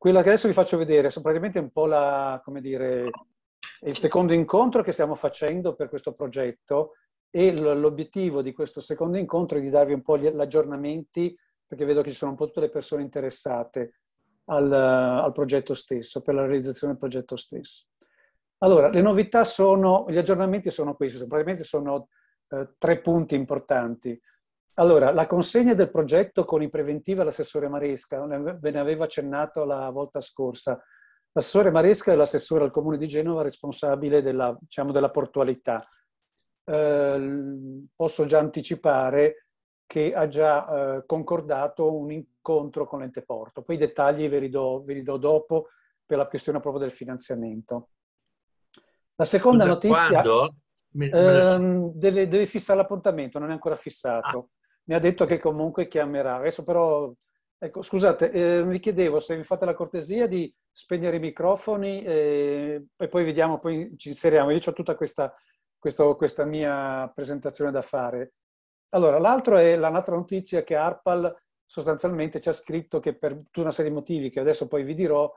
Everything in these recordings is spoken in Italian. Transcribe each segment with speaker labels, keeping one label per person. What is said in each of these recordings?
Speaker 1: quella che adesso vi faccio vedere è praticamente un po' la, dire, il secondo incontro che stiamo facendo per questo progetto e l'obiettivo di questo secondo incontro è di darvi un po' gli aggiornamenti perché vedo che ci sono un po' tutte le persone interessate al, al progetto stesso, per la realizzazione del progetto stesso. Allora, le novità sono, gli aggiornamenti sono questi, sono, probabilmente sono eh, tre punti importanti. Allora, la consegna del progetto con i preventivi all'assessore Maresca, ve ne aveva accennato la volta scorsa. L'assessore Maresca è l'assessore al Comune di Genova responsabile della, diciamo, della portualità. Eh, posso già anticipare che ha già eh, concordato un incontro con l'ente porto. Poi i dettagli ve li, do, ve li, do, dopo per la questione proprio del finanziamento. La seconda Scusa, notizia... Quando? Me, me ehm, deve, deve, fissare l'appuntamento, non è ancora fissato. Ah mi ha detto che comunque chiamerà. Adesso però, ecco, scusate, eh, vi chiedevo se vi fate la cortesia di spegnere i microfoni e, eh, e poi vediamo, poi ci inseriamo. Io ho tutta questa, questo, questa mia presentazione da fare. Allora, l'altra è l'altra notizia che ARPAL sostanzialmente ci ha scritto che per tutta una serie di motivi che adesso poi vi dirò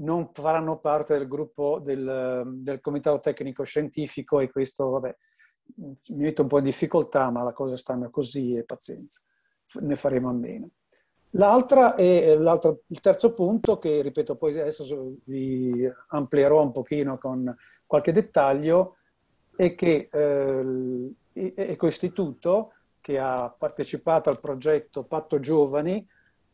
Speaker 1: non faranno parte del gruppo del, del comitato tecnico scientifico e questo vabbè, mi metto un po' in difficoltà, ma la cosa stanno così e pazienza, ne faremo a meno. L'altra è eh, l'altro, il terzo punto che, ripeto, poi adesso vi amplierò un pochino con qualche dettaglio, è che eh, Eco Istituto, che ha partecipato al progetto Patto Giovani,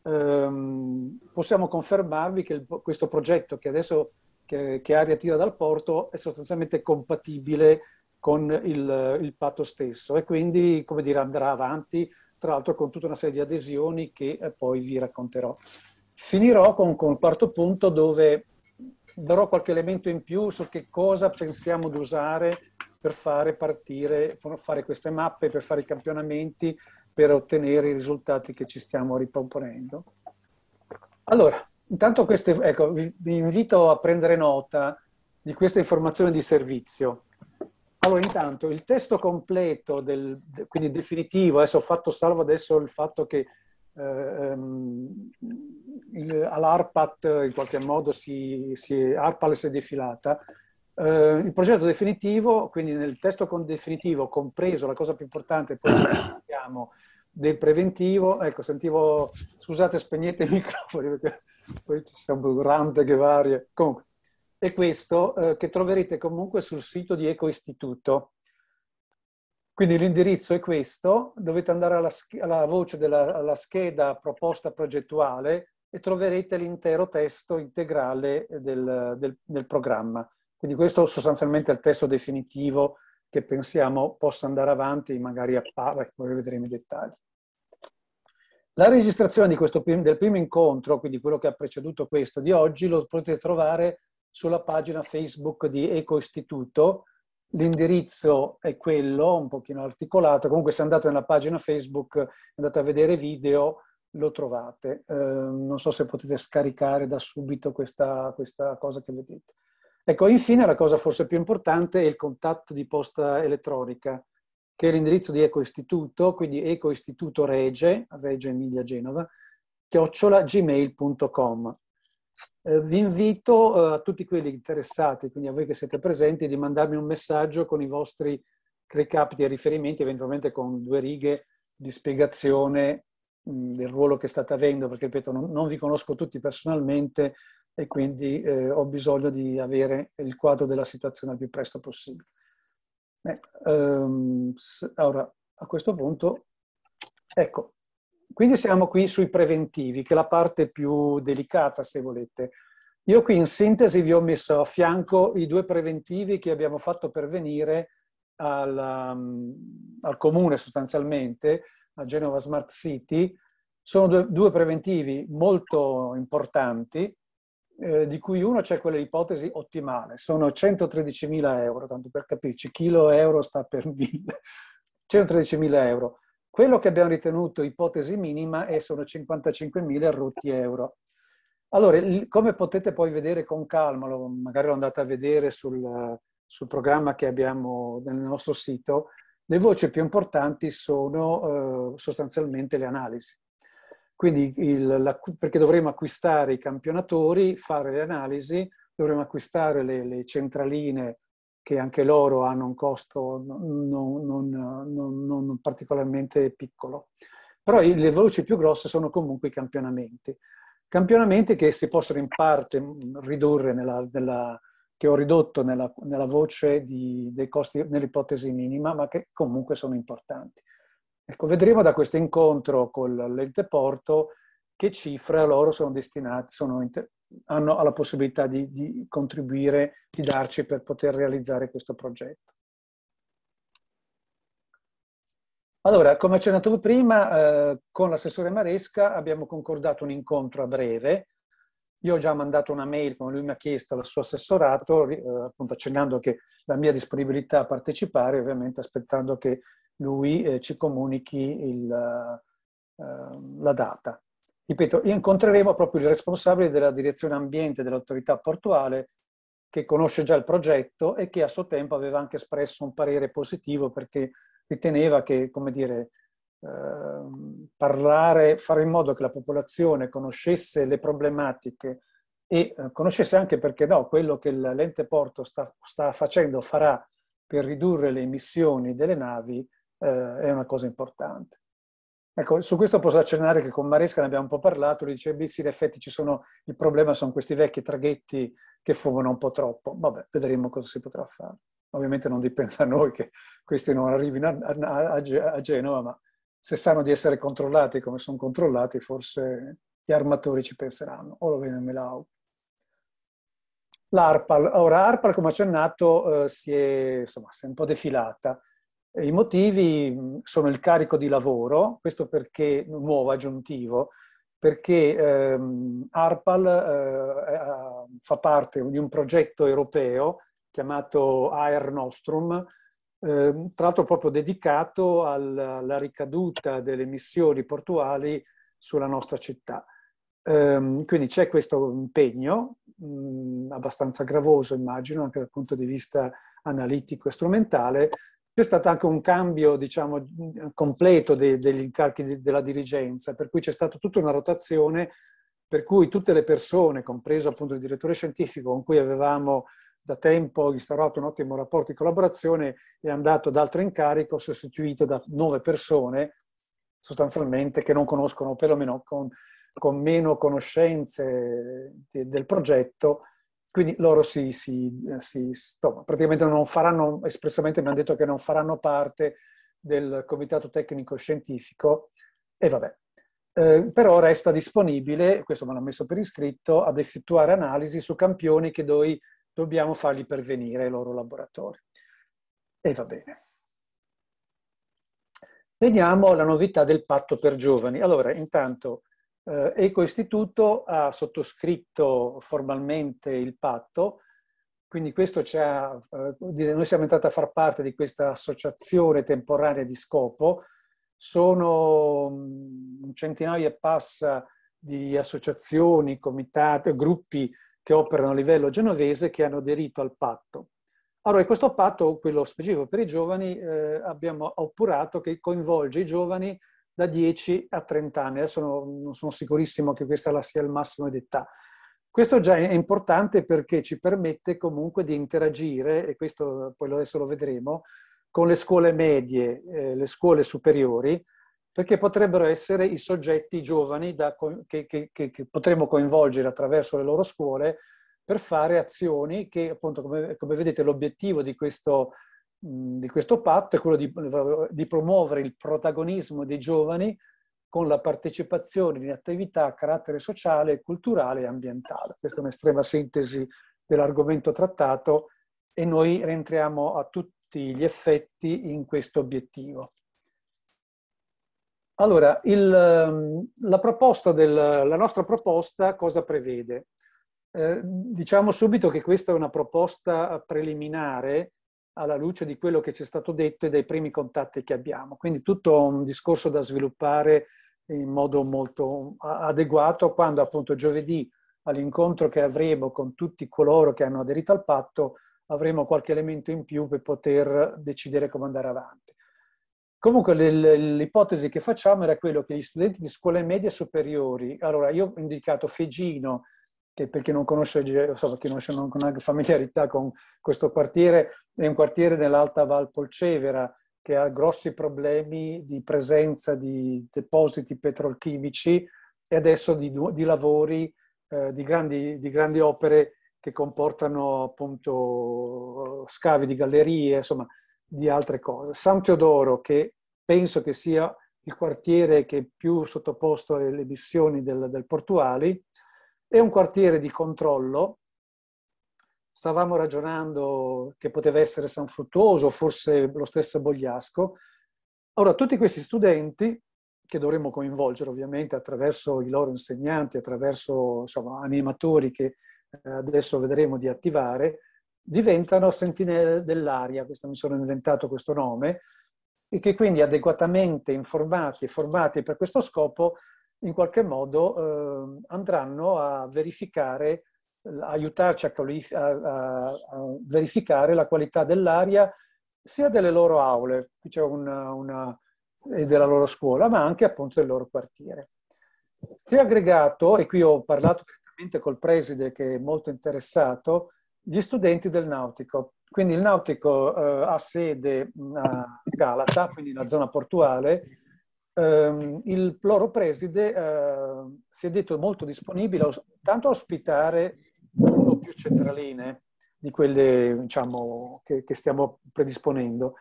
Speaker 1: ehm, possiamo confermarvi che il, questo progetto che adesso che, che Aria tira dal porto è sostanzialmente compatibile con il, il patto stesso e quindi, come dire, andrà avanti, tra l'altro con tutta una serie di adesioni che eh, poi vi racconterò. Finirò con, con il quarto punto dove darò qualche elemento in più su che cosa pensiamo di usare per fare partire, per fare queste mappe, per fare i campionamenti, per ottenere i risultati che ci stiamo riproponendo. Allora, intanto queste, ecco, vi invito a prendere nota di questa informazione di servizio. Allora, intanto il testo completo, del, quindi definitivo, adesso ho fatto salvo adesso il fatto che eh, ehm, il, all'ARPAT in qualche modo si, si, ARPAL si è defilata, eh, il progetto definitivo, quindi nel testo con definitivo, compreso la cosa più importante, poi abbiamo del preventivo, ecco, sentivo, scusate, spegnete i microfoni perché poi c'è un rante che varia. Comunque, è questo eh, che troverete comunque sul sito di Ecoistituto. Quindi l'indirizzo è questo, dovete andare alla, alla voce della alla scheda proposta progettuale e troverete l'intero testo integrale del, del, del programma. Quindi questo sostanzialmente è il testo definitivo che pensiamo possa andare avanti, magari a parte, ecco, poi vedremo i dettagli. La registrazione questo, del primo incontro, quindi quello che ha preceduto questo di oggi, lo potete trovare sulla pagina Facebook di Eco Istituto. L'indirizzo è quello, un pochino articolato. Comunque se andate nella pagina Facebook, andate a vedere video, lo trovate. Eh, non so se potete scaricare da subito questa, questa cosa che vedete. Ecco, infine la cosa forse più importante è il contatto di posta elettronica che è l'indirizzo di Ecoistituto, quindi ecoistitutorege, Rege Emilia Genova, gmail.com. Eh, vi invito eh, a tutti quelli interessati, quindi a voi che siete presenti, di mandarmi un messaggio con i vostri recapiti e riferimenti, eventualmente con due righe di spiegazione mh, mm, del ruolo che state avendo, perché ripeto, non, non vi conosco tutti personalmente e quindi eh, ho bisogno di avere il quadro della situazione al più presto possibile. Beh, ehm, ora, a questo punto, ecco, quindi siamo qui sui preventivi, che è la parte più delicata, se volete. Io qui in sintesi vi ho messo a fianco i due preventivi che abbiamo fatto pervenire al, um, al comune sostanzialmente, a Genova Smart City. Sono due, due preventivi molto importanti, eh, di cui uno c'è quella ipotesi ottimale, sono 113.000 euro, tanto per capirci, chilo euro sta per 1000, 113.000 euro. Quello che abbiamo ritenuto ipotesi minima è, sono 55.000 rutti euro. Allora, come potete poi vedere con calma, magari l'ho andata a vedere sul, sul programma che abbiamo nel nostro sito, le voci più importanti sono eh, sostanzialmente le analisi. Quindi il, la, perché dovremo acquistare i campionatori, fare le analisi, dovremo acquistare le, le centraline che anche loro hanno un costo non, non, non, non particolarmente piccolo. Però le voci più grosse sono comunque i campionamenti. Campionamenti che si possono in parte mm, ridurre nella, nella che ho ridotto nella, nella voce di, dei costi nell'ipotesi minima, ma che comunque sono importanti. Ecco, vedremo da questo incontro con l'ente Porto che cifra loro sono destinati, sono inter- hanno la possibilità di, di contribuire, di darci per poter realizzare questo progetto. Allora, come accennato prima, eh, con l'assessore Maresca abbiamo concordato un incontro a breve. Io ho già mandato una mail, come lui mi ha chiesto, al suo assessorato, eh, appunto accennando che la mia disponibilità a partecipare, ovviamente aspettando che lui eh, ci comunichi il, eh, la data. Ripeto, incontreremo proprio il responsabile della direzione ambiente dell'autorità portuale che conosce già il progetto e che a suo tempo aveva anche espresso un parere positivo perché riteneva che, come dire, eh, parlare, fare in modo che la popolazione conoscesse le problematiche e eh, conoscesse anche, perché no, quello che l'ente porto sta, sta facendo, farà per ridurre le emissioni delle navi, eh, è una cosa importante. Ecco, su questo posso accennare che con Maresca ne abbiamo un po' parlato, lui dice, sì, in effetti ci sono, il problema sono questi vecchi traghetti che fumano un po' troppo. Vabbè, vedremo cosa si potrà fare. Ovviamente non dipende da noi che questi non arrivino a, a, a Genova, ma se sanno di essere controllati come sono controllati, forse gli armatori ci penseranno, o lo vedo in l'auguro. L'ARPAL, ora ARPAL come accennato eh, si, è, insomma, si è un po' defilata, i motivi sono il carico di lavoro, questo perché, nuovo aggiuntivo, perché ehm, ARPAL eh, eh fa parte di un progetto europeo chiamato AER Nostrum, eh, tra l'altro proprio dedicato alla, alla, ricaduta delle missioni portuali sulla nostra città. Eh, quindi c'è questo impegno, mh, abbastanza gravoso immagino, anche dal punto di vista analitico e strumentale, c'è stato anche un cambio, diciamo, completo de, degli incarichi de, della dirigenza, per cui c'è stata tutta una rotazione per cui tutte le persone, compreso appunto il direttore scientifico con cui avevamo da tempo instaurato un ottimo rapporto di collaborazione, è andato ad altro incarico, sostituito da nove persone, sostanzialmente, che non conoscono, perlomeno con, con meno conoscenze eh, del progetto, quindi loro si, si, eh, si praticamente non faranno, espressamente mi hanno detto che non faranno parte del comitato tecnico scientifico e vabbè. Eh, però resta disponibile, questo me l'ha messo per iscritto, ad effettuare analisi su campioni che noi dobbiamo fargli pervenire ai loro laboratori. E va bene. Vediamo la novità del patto per giovani. Allora, intanto eh, Eco Istituto ha sottoscritto formalmente il patto, quindi questo ci ha, eh, noi siamo entrati a far parte di questa associazione temporanea di scopo, sono mm, centinaia e passa di associazioni, comitati, gruppi che operano a livello genovese che hanno aderito al patto. Allora, in questo patto, quello specifico per i giovani, eh, abbiamo appurato che coinvolge i giovani da 10 a 30 anni. Adesso non, sono sicurissimo che questa sia il massimo d'età. Questo già è importante perché ci permette comunque di interagire, e questo poi adesso lo vedremo, con le scuole medie, eh, le scuole superiori, perché potrebbero essere i soggetti giovani da, che, che, che, potremmo coinvolgere attraverso le loro scuole per fare azioni che, appunto, come, come vedete, l'obiettivo di questo di questo patto è quello di, di, promuovere il protagonismo dei giovani con la partecipazione in attività a carattere sociale, culturale e ambientale. Questa è un'estrema sintesi dell'argomento trattato e noi rientriamo a tutti gli effetti in questo obiettivo. Allora, il, la, proposta del, la nostra proposta cosa prevede? Eh, diciamo subito che questa è una proposta preliminare alla luce di quello che ci è stato detto e dai primi contatti che abbiamo. Quindi tutto un discorso da sviluppare in modo molto um, adeguato quando appunto giovedì all'incontro che avremo con tutti coloro che hanno aderito al patto avremo qualche elemento in più per poter decidere come andare avanti. Comunque l'ipotesi che facciamo era quello che gli studenti di scuole medie superiori, allora io ho indicato Fegino che per chi non conosce, so, per chi non, non ha familiarità con questo quartiere, è un quartiere nell'Alta Val Polcevera che ha grossi problemi di presenza di depositi petrolchimici e adesso di, di lavori, eh, di, grandi, di, grandi, opere che comportano appunto scavi di gallerie, insomma, di altre cose. San Teodoro, che penso che sia il quartiere che è più sottoposto alle emissioni del, del Portuali, è un quartiere di controllo. Stavamo ragionando che poteva essere San Fruttuoso, forse lo stesso Bogliasco. Ora, tutti questi studenti, che dovremmo coinvolgere ovviamente attraverso i loro insegnanti, attraverso insomma, animatori che eh, adesso vedremo di attivare, diventano sentinelle dell'aria, questo, mi sono inventato questo nome, e che quindi adeguatamente informati e formati per questo scopo in qualche modo eh, andranno a verificare, eh, a aiutarci a, a, a verificare la qualità dell'aria sia delle loro aule diciamo una, una, e della loro scuola, ma anche appunto del loro quartiere. Si è aggregato, e qui ho parlato direttamente col preside che è molto interessato, gli studenti del nautico. Quindi il nautico eh, ha sede mm, a Galata, quindi la zona portuale, eh, il ploropreside eh, si è detto molto disponibile tanto a ospitare uno più centraline di quelle diciamo, che, che, stiamo predisponendo,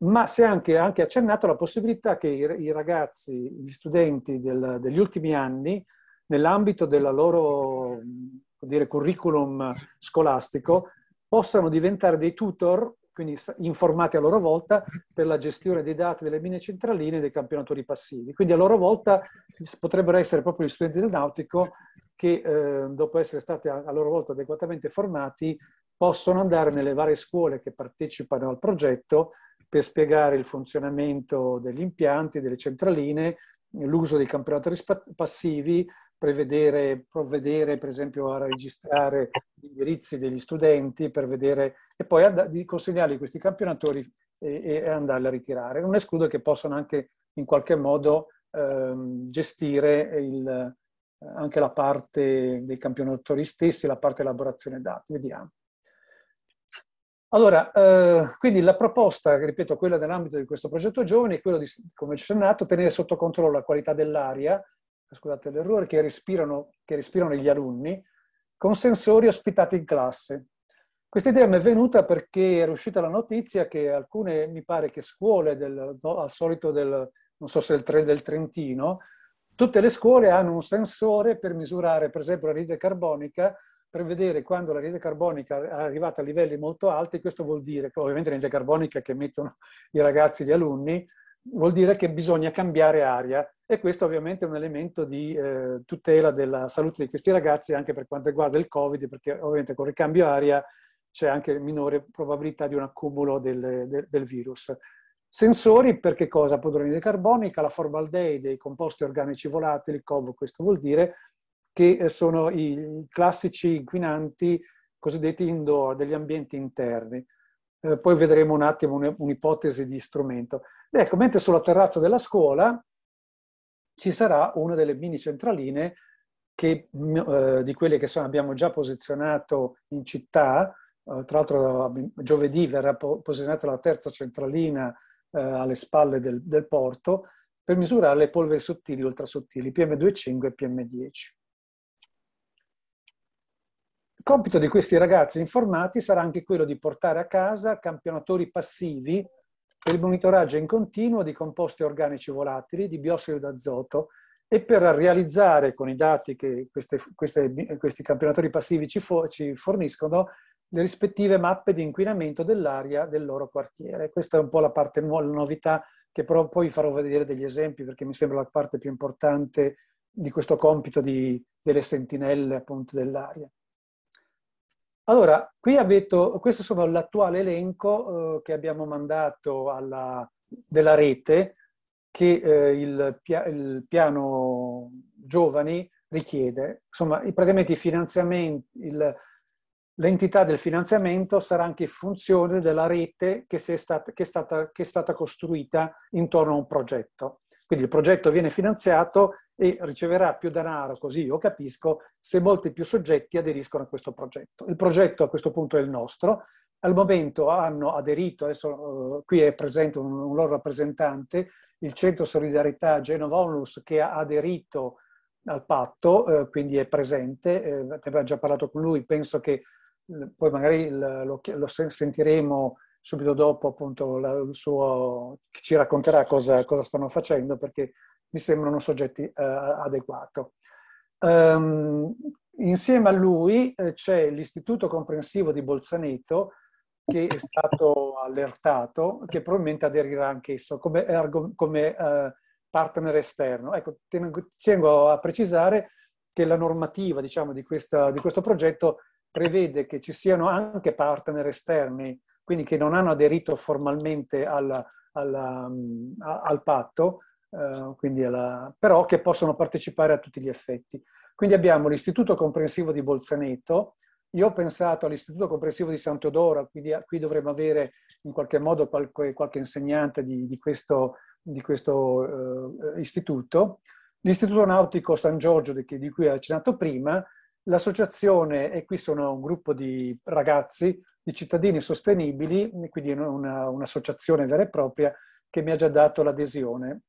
Speaker 1: ma si è anche, anche accennato alla possibilità che i, i ragazzi, gli studenti del, degli ultimi anni, nell'ambito del loro dire, curriculum scolastico, possano diventare dei tutor quindi informati a loro volta per la gestione dei dati delle mine centraline e dei campionatori passivi. Quindi a loro volta potrebbero essere proprio gli studenti del nautico che eh, dopo essere stati a, a loro volta adeguatamente formati possono andare nelle varie scuole che partecipano al progetto per spiegare il funzionamento degli impianti, delle centraline, l'uso dei campionatori passivi, prevedere, provvedere per esempio a registrare gli indirizzi degli studenti per vedere, e poi ad, di consegnarli questi campionatori e, e, andarli a ritirare. Non escludo che possano anche in qualche modo ehm, gestire il, anche la parte dei campionatori stessi, la parte elaborazione dati, vediamo. Allora, eh, quindi la proposta, ripeto, quella nell'ambito di questo progetto giovani è quella di, come ci sono nato, tenere sotto controllo la qualità dell'aria scusate l'errore, che respirano, che respirano gli alunni, con sensori ospitati in classe. Questa idea mi è venuta perché era uscita la notizia che alcune, mi pare che scuole, del, no, al solito del, non so se del, del Trentino, tutte le scuole hanno un sensore per misurare, per esempio, la ride carbonica, per vedere quando la ride carbonica è arrivata a livelli molto alti. Questo vuol dire, ovviamente la ride carbonica che emettono i ragazzi, gli alunni, vuol dire che bisogna cambiare aria e questo ovviamente è un elemento di eh, tutela della salute di questi ragazzi anche per quanto riguarda il Covid, perché ovviamente con il cambio aria c'è anche minore probabilità di un accumulo del, del, del virus. Sensori per che cosa? Podronide carbonica, la formaldeide, i composti organici volatili, COV, questo vuol dire che eh, sono i classici inquinanti cosiddetti indoor, degli ambienti interni. Eh, poi vedremo un attimo un'ipotesi di strumento. Ecco, mentre sulla terrazza della scuola ci sarà una delle mini centraline che, mm, eh, di quelle che sono, abbiamo già posizionato in città, eh, tra l'altro giovedì verrà po- posizionata la terza centralina eh, alle spalle del, del, porto per misurare le polveri sottili e ultrasottili, PM2,5 e PM10. Il compito di questi ragazzi informati sarà anche quello di portare a casa campionatori passivi per il monitoraggio in continuo di composti organici volatili, di biossido d'azoto e per realizzare con i dati che queste, queste, questi campionatori passivi ci, fo, ci, forniscono le rispettive mappe di inquinamento dell'aria del loro quartiere. Questa è un po' la parte nuova, la novità, che però poi farò vedere degli esempi perché mi sembra la parte più importante di questo compito di, delle sentinelle appunto dell'aria. Allora, qui avete, questo sono l'attuale elenco eh, che abbiamo mandato alla, della rete che eh, il, pia, il, piano giovani richiede. Insomma, praticamente i il, l'entità del finanziamento sarà anche funzione della rete che è, stata, che, è stata, che è stata costruita intorno a un progetto. Quindi il progetto viene finanziato e riceverà più denaro, così io capisco, se molti più soggetti aderiscono a questo progetto. Il progetto a questo punto è il nostro, al momento hanno aderito, adesso uh, qui è presente un, un, loro rappresentante, il Centro Solidarietà Genova Genovonus che ha aderito al patto, uh, quindi è presente, eh, aveva già parlato con lui, penso che uh, poi magari il, lo, lo, sentiremo subito dopo appunto la, il suo, ci racconterà cosa, cosa stanno facendo perché mi sembrano soggetti eh, adeguato. Um, insieme a lui eh, c'è l'Istituto Comprensivo di Bolzaneto che è stato allertato, che probabilmente aderirà anch'esso come, come eh, partner esterno. Ecco, tengo a precisare che la normativa diciamo, di, questa, di questo progetto prevede che ci siano anche partner esterni, quindi che non hanno aderito formalmente alla, alla, mm, al patto, eh, alla... però che possono partecipare a tutti gli effetti. Quindi abbiamo l'Istituto Comprensivo di Bolzaneto, io ho pensato all'Istituto Comprensivo di San Teodoro, quindi qui dovremmo avere in qualche modo qualche, qualche insegnante di, di questo, di questo eh, istituto, l'Istituto Nautico San Giorgio di, di cui ho accennato prima, l'associazione, e qui sono un gruppo di ragazzi, di cittadini sostenibili, quindi una, un'associazione vera e propria, che mi ha già dato l'adesione.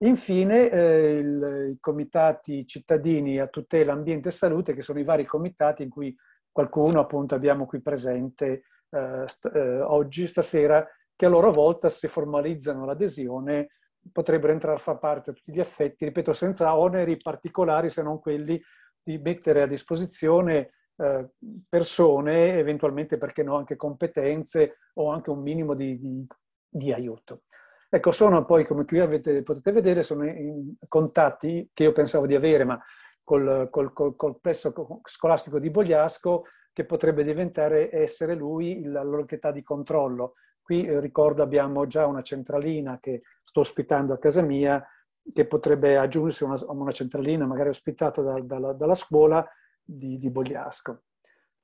Speaker 1: Infine eh, il, i comitati cittadini a tutela ambiente e salute, che sono i vari comitati in cui qualcuno appunto abbiamo qui presente eh, st- eh, oggi, stasera, che a loro volta se formalizzano l'adesione potrebbero entrare a far parte a tutti gli effetti, ripeto, senza oneri particolari se non quelli di mettere a disposizione eh, persone, eventualmente perché no, anche competenze o anche un minimo di, di, di aiuto. Ecco, sono poi, come qui avete, potete vedere, sono in contatti che io pensavo di avere, ma col, col, col, col plesso scolastico di Bogliasco, che potrebbe diventare, essere lui la località di controllo. Qui, eh, ricordo, abbiamo già una centralina che sto ospitando a casa mia, che potrebbe aggiungersi a una, una, centralina magari ospitata da, da, dalla scuola di, di Bogliasco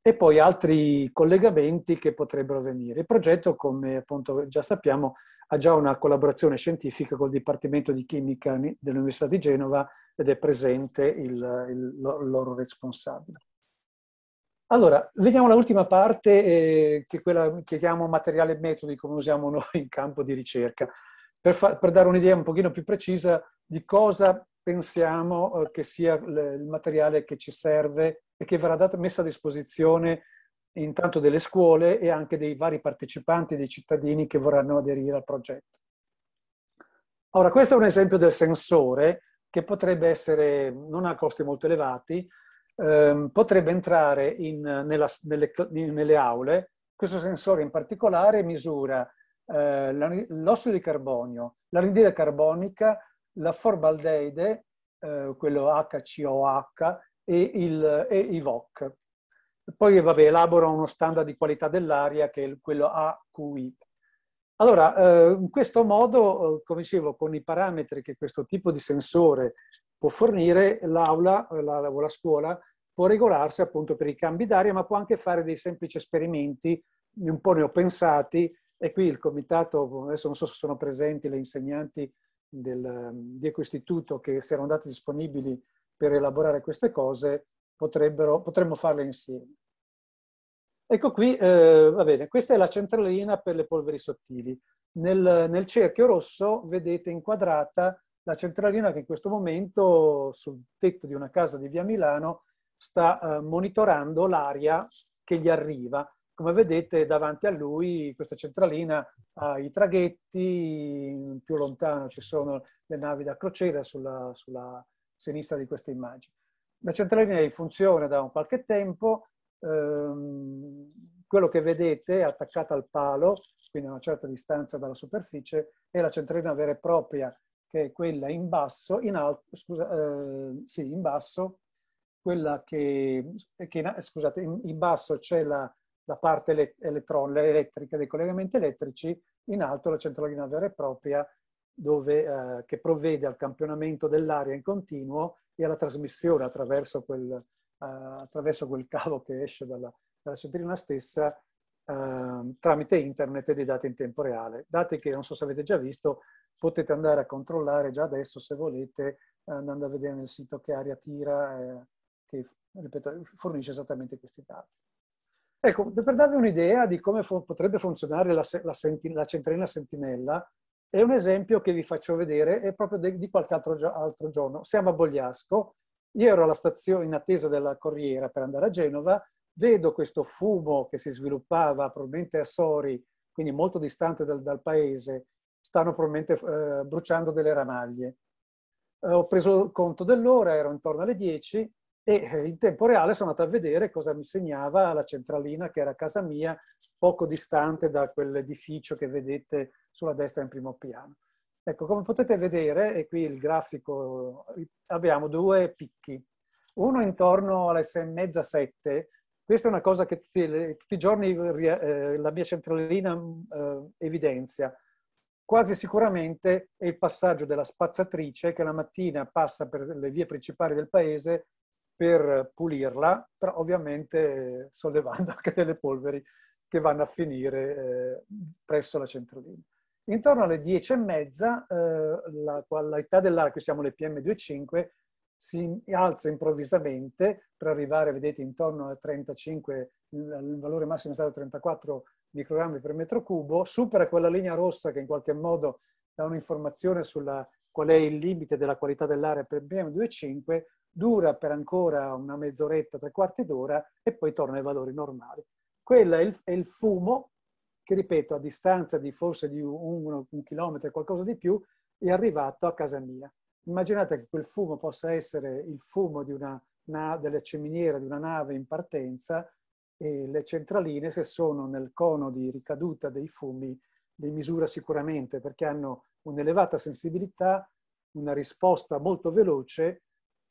Speaker 1: e poi altri collegamenti che potrebbero venire. Il progetto, come appunto già sappiamo, ha già una collaborazione scientifica col Dipartimento di Chimica dell'Università di Genova ed è presente il, il loro responsabile. Allora, vediamo l'ultima parte, eh, che è quella che chiamo materiale e metodi, come usiamo noi in campo di ricerca, per, fa, per dare un'idea un pochino più precisa di cosa pensiamo eh, che sia il materiale che ci serve e che verrà data, messa a disposizione intanto delle scuole e anche dei vari partecipanti, dei cittadini che vorranno aderire al progetto. Ora, questo è un esempio del sensore che potrebbe essere, non ha costi molto elevati, ehm, potrebbe entrare in, nella, nelle, nelle, aule. Questo sensore in particolare misura eh, l'ossido di carbonio, l'aridide carbonica, la formaldeide, eh, quello HCOH, e, il, e i VOC. Poi, vabbè, elabora uno standard di qualità dell'aria che è quello AQI. Allora, eh, in questo modo, eh, come dicevo, con i parametri che questo tipo di sensore può fornire, l'aula eh, la, o la scuola può regolarsi appunto per i cambi d'aria, ma può anche fare dei semplici esperimenti, un po' ne ho pensati, e qui il comitato, adesso non so se sono presenti le insegnanti del, di istituto che si erano date disponibili per elaborare queste cose, potremmo farle insieme. Ecco qui, eh, va bene, questa è la centralina per le polveri sottili. Nel, nel, cerchio rosso vedete inquadrata la centralina che in questo momento sul tetto di una casa di via Milano sta eh, monitorando l'aria che gli arriva. Come vedete davanti a lui questa centralina ha i traghetti, più lontano ci sono le navi da crociera sulla, sulla sinistra di questa immagine. La centralina è in funzione da un qualche tempo, ehm, quello che vedete attaccata al palo, quindi a una certa distanza dalla superficie, è la centralina vera e propria, che è quella in basso, in alto, scusa, eh, sì, in basso, quella che, che scusate, in, in, basso c'è la, la parte elettrica dei collegamenti elettrici, in alto la centralina vera e propria dove, eh, che provvede al campionamento dell'aria in continuo e alla trasmissione attraverso quel, uh, attraverso quel cavo che esce dalla, dalla centrina stessa uh, tramite internet e dei dati in tempo reale. Dati che non so se avete già visto, potete andare a controllare già adesso se volete, andando a vedere nel sito che aria tira, eh, che ripeto, fornisce esattamente questi dati. Ecco, per darvi un'idea di come fo- potrebbe funzionare la, se- la, senti- la centrina sentinella, è un esempio che vi faccio vedere è proprio de, di qualche altro, altro, giorno. Siamo a Bogliasco, io ero alla stazione in attesa della corriera per andare a Genova, vedo questo fumo che si sviluppava probabilmente a Sori, quindi molto distante dal, dal paese, stanno probabilmente eh, bruciando delle ramaglie. Eh, ho preso conto dell'ora, ero intorno alle 10 e eh, in tempo reale sono andato a vedere cosa mi segnava la centralina che era a casa mia, poco distante da quell'edificio che vedete sulla destra in primo piano. Ecco, come potete vedere, e qui il grafico, abbiamo due picchi. Uno intorno alle sei e mezza, sette. Questa è una cosa che tutti, tutti i giorni eh, la mia centralina mm, eh, evidenzia. Quasi sicuramente è il passaggio della spazzatrice che la mattina passa per le vie principali del paese per pulirla, però ovviamente sollevando anche delle polveri che vanno a finire eh, presso la centralina. Intorno alle 10 e mezza eh, la qualità dell'aria, che siamo le PM2,5, si alza improvvisamente per arrivare, vedete, intorno a 35, il valore massimo è stato 34 microgrammi per metro cubo, supera quella linea rossa che in qualche modo dà un'informazione sulla qual è il limite della qualità dell'aria per PM2,5, dura per ancora una mezz'oretta, tre quarti d'ora e poi torna ai valori normali. Quello è il, è il fumo che ripeto, a distanza di forse di un, un chilometro, qualcosa di più, è arrivato a casa mia. Immaginate che quel fumo possa essere il fumo di una, una, della ciminiera di una nave in partenza e le centraline, se sono nel cono di ricaduta dei fumi, li misura sicuramente perché hanno un'elevata sensibilità, una risposta molto veloce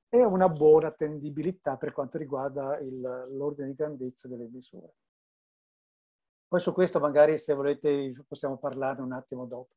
Speaker 1: e una buona tendibilità per quanto riguarda il, l'ordine di grandezza delle misure. Poi su questo magari se volete possiamo parlarne un attimo dopo.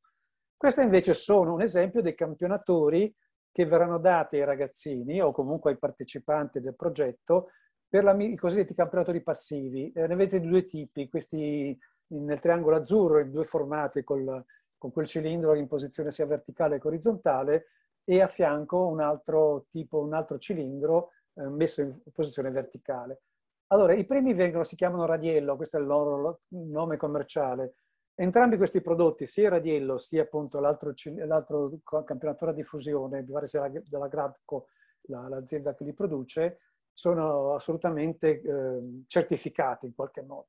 Speaker 1: Queste invece sono un esempio dei campionatori che verranno dati ai ragazzini o comunque ai partecipanti del progetto per la, i cosiddetti campionatori passivi. Eh, ne avete due tipi, questi nel triangolo azzurro in due formati col, con quel cilindro in posizione sia verticale che orizzontale e a fianco un altro tipo, un altro cilindro eh, messo in posizione verticale. Allora, i primi vengono, si chiamano Radiello, questo è il loro nome commerciale. Entrambi questi prodotti, sia Radiello sia appunto l'altro, l'altro campionatura di fusione, mi pare sia della Gradco, la, l'azienda che li produce, sono assolutamente eh, certificati in qualche modo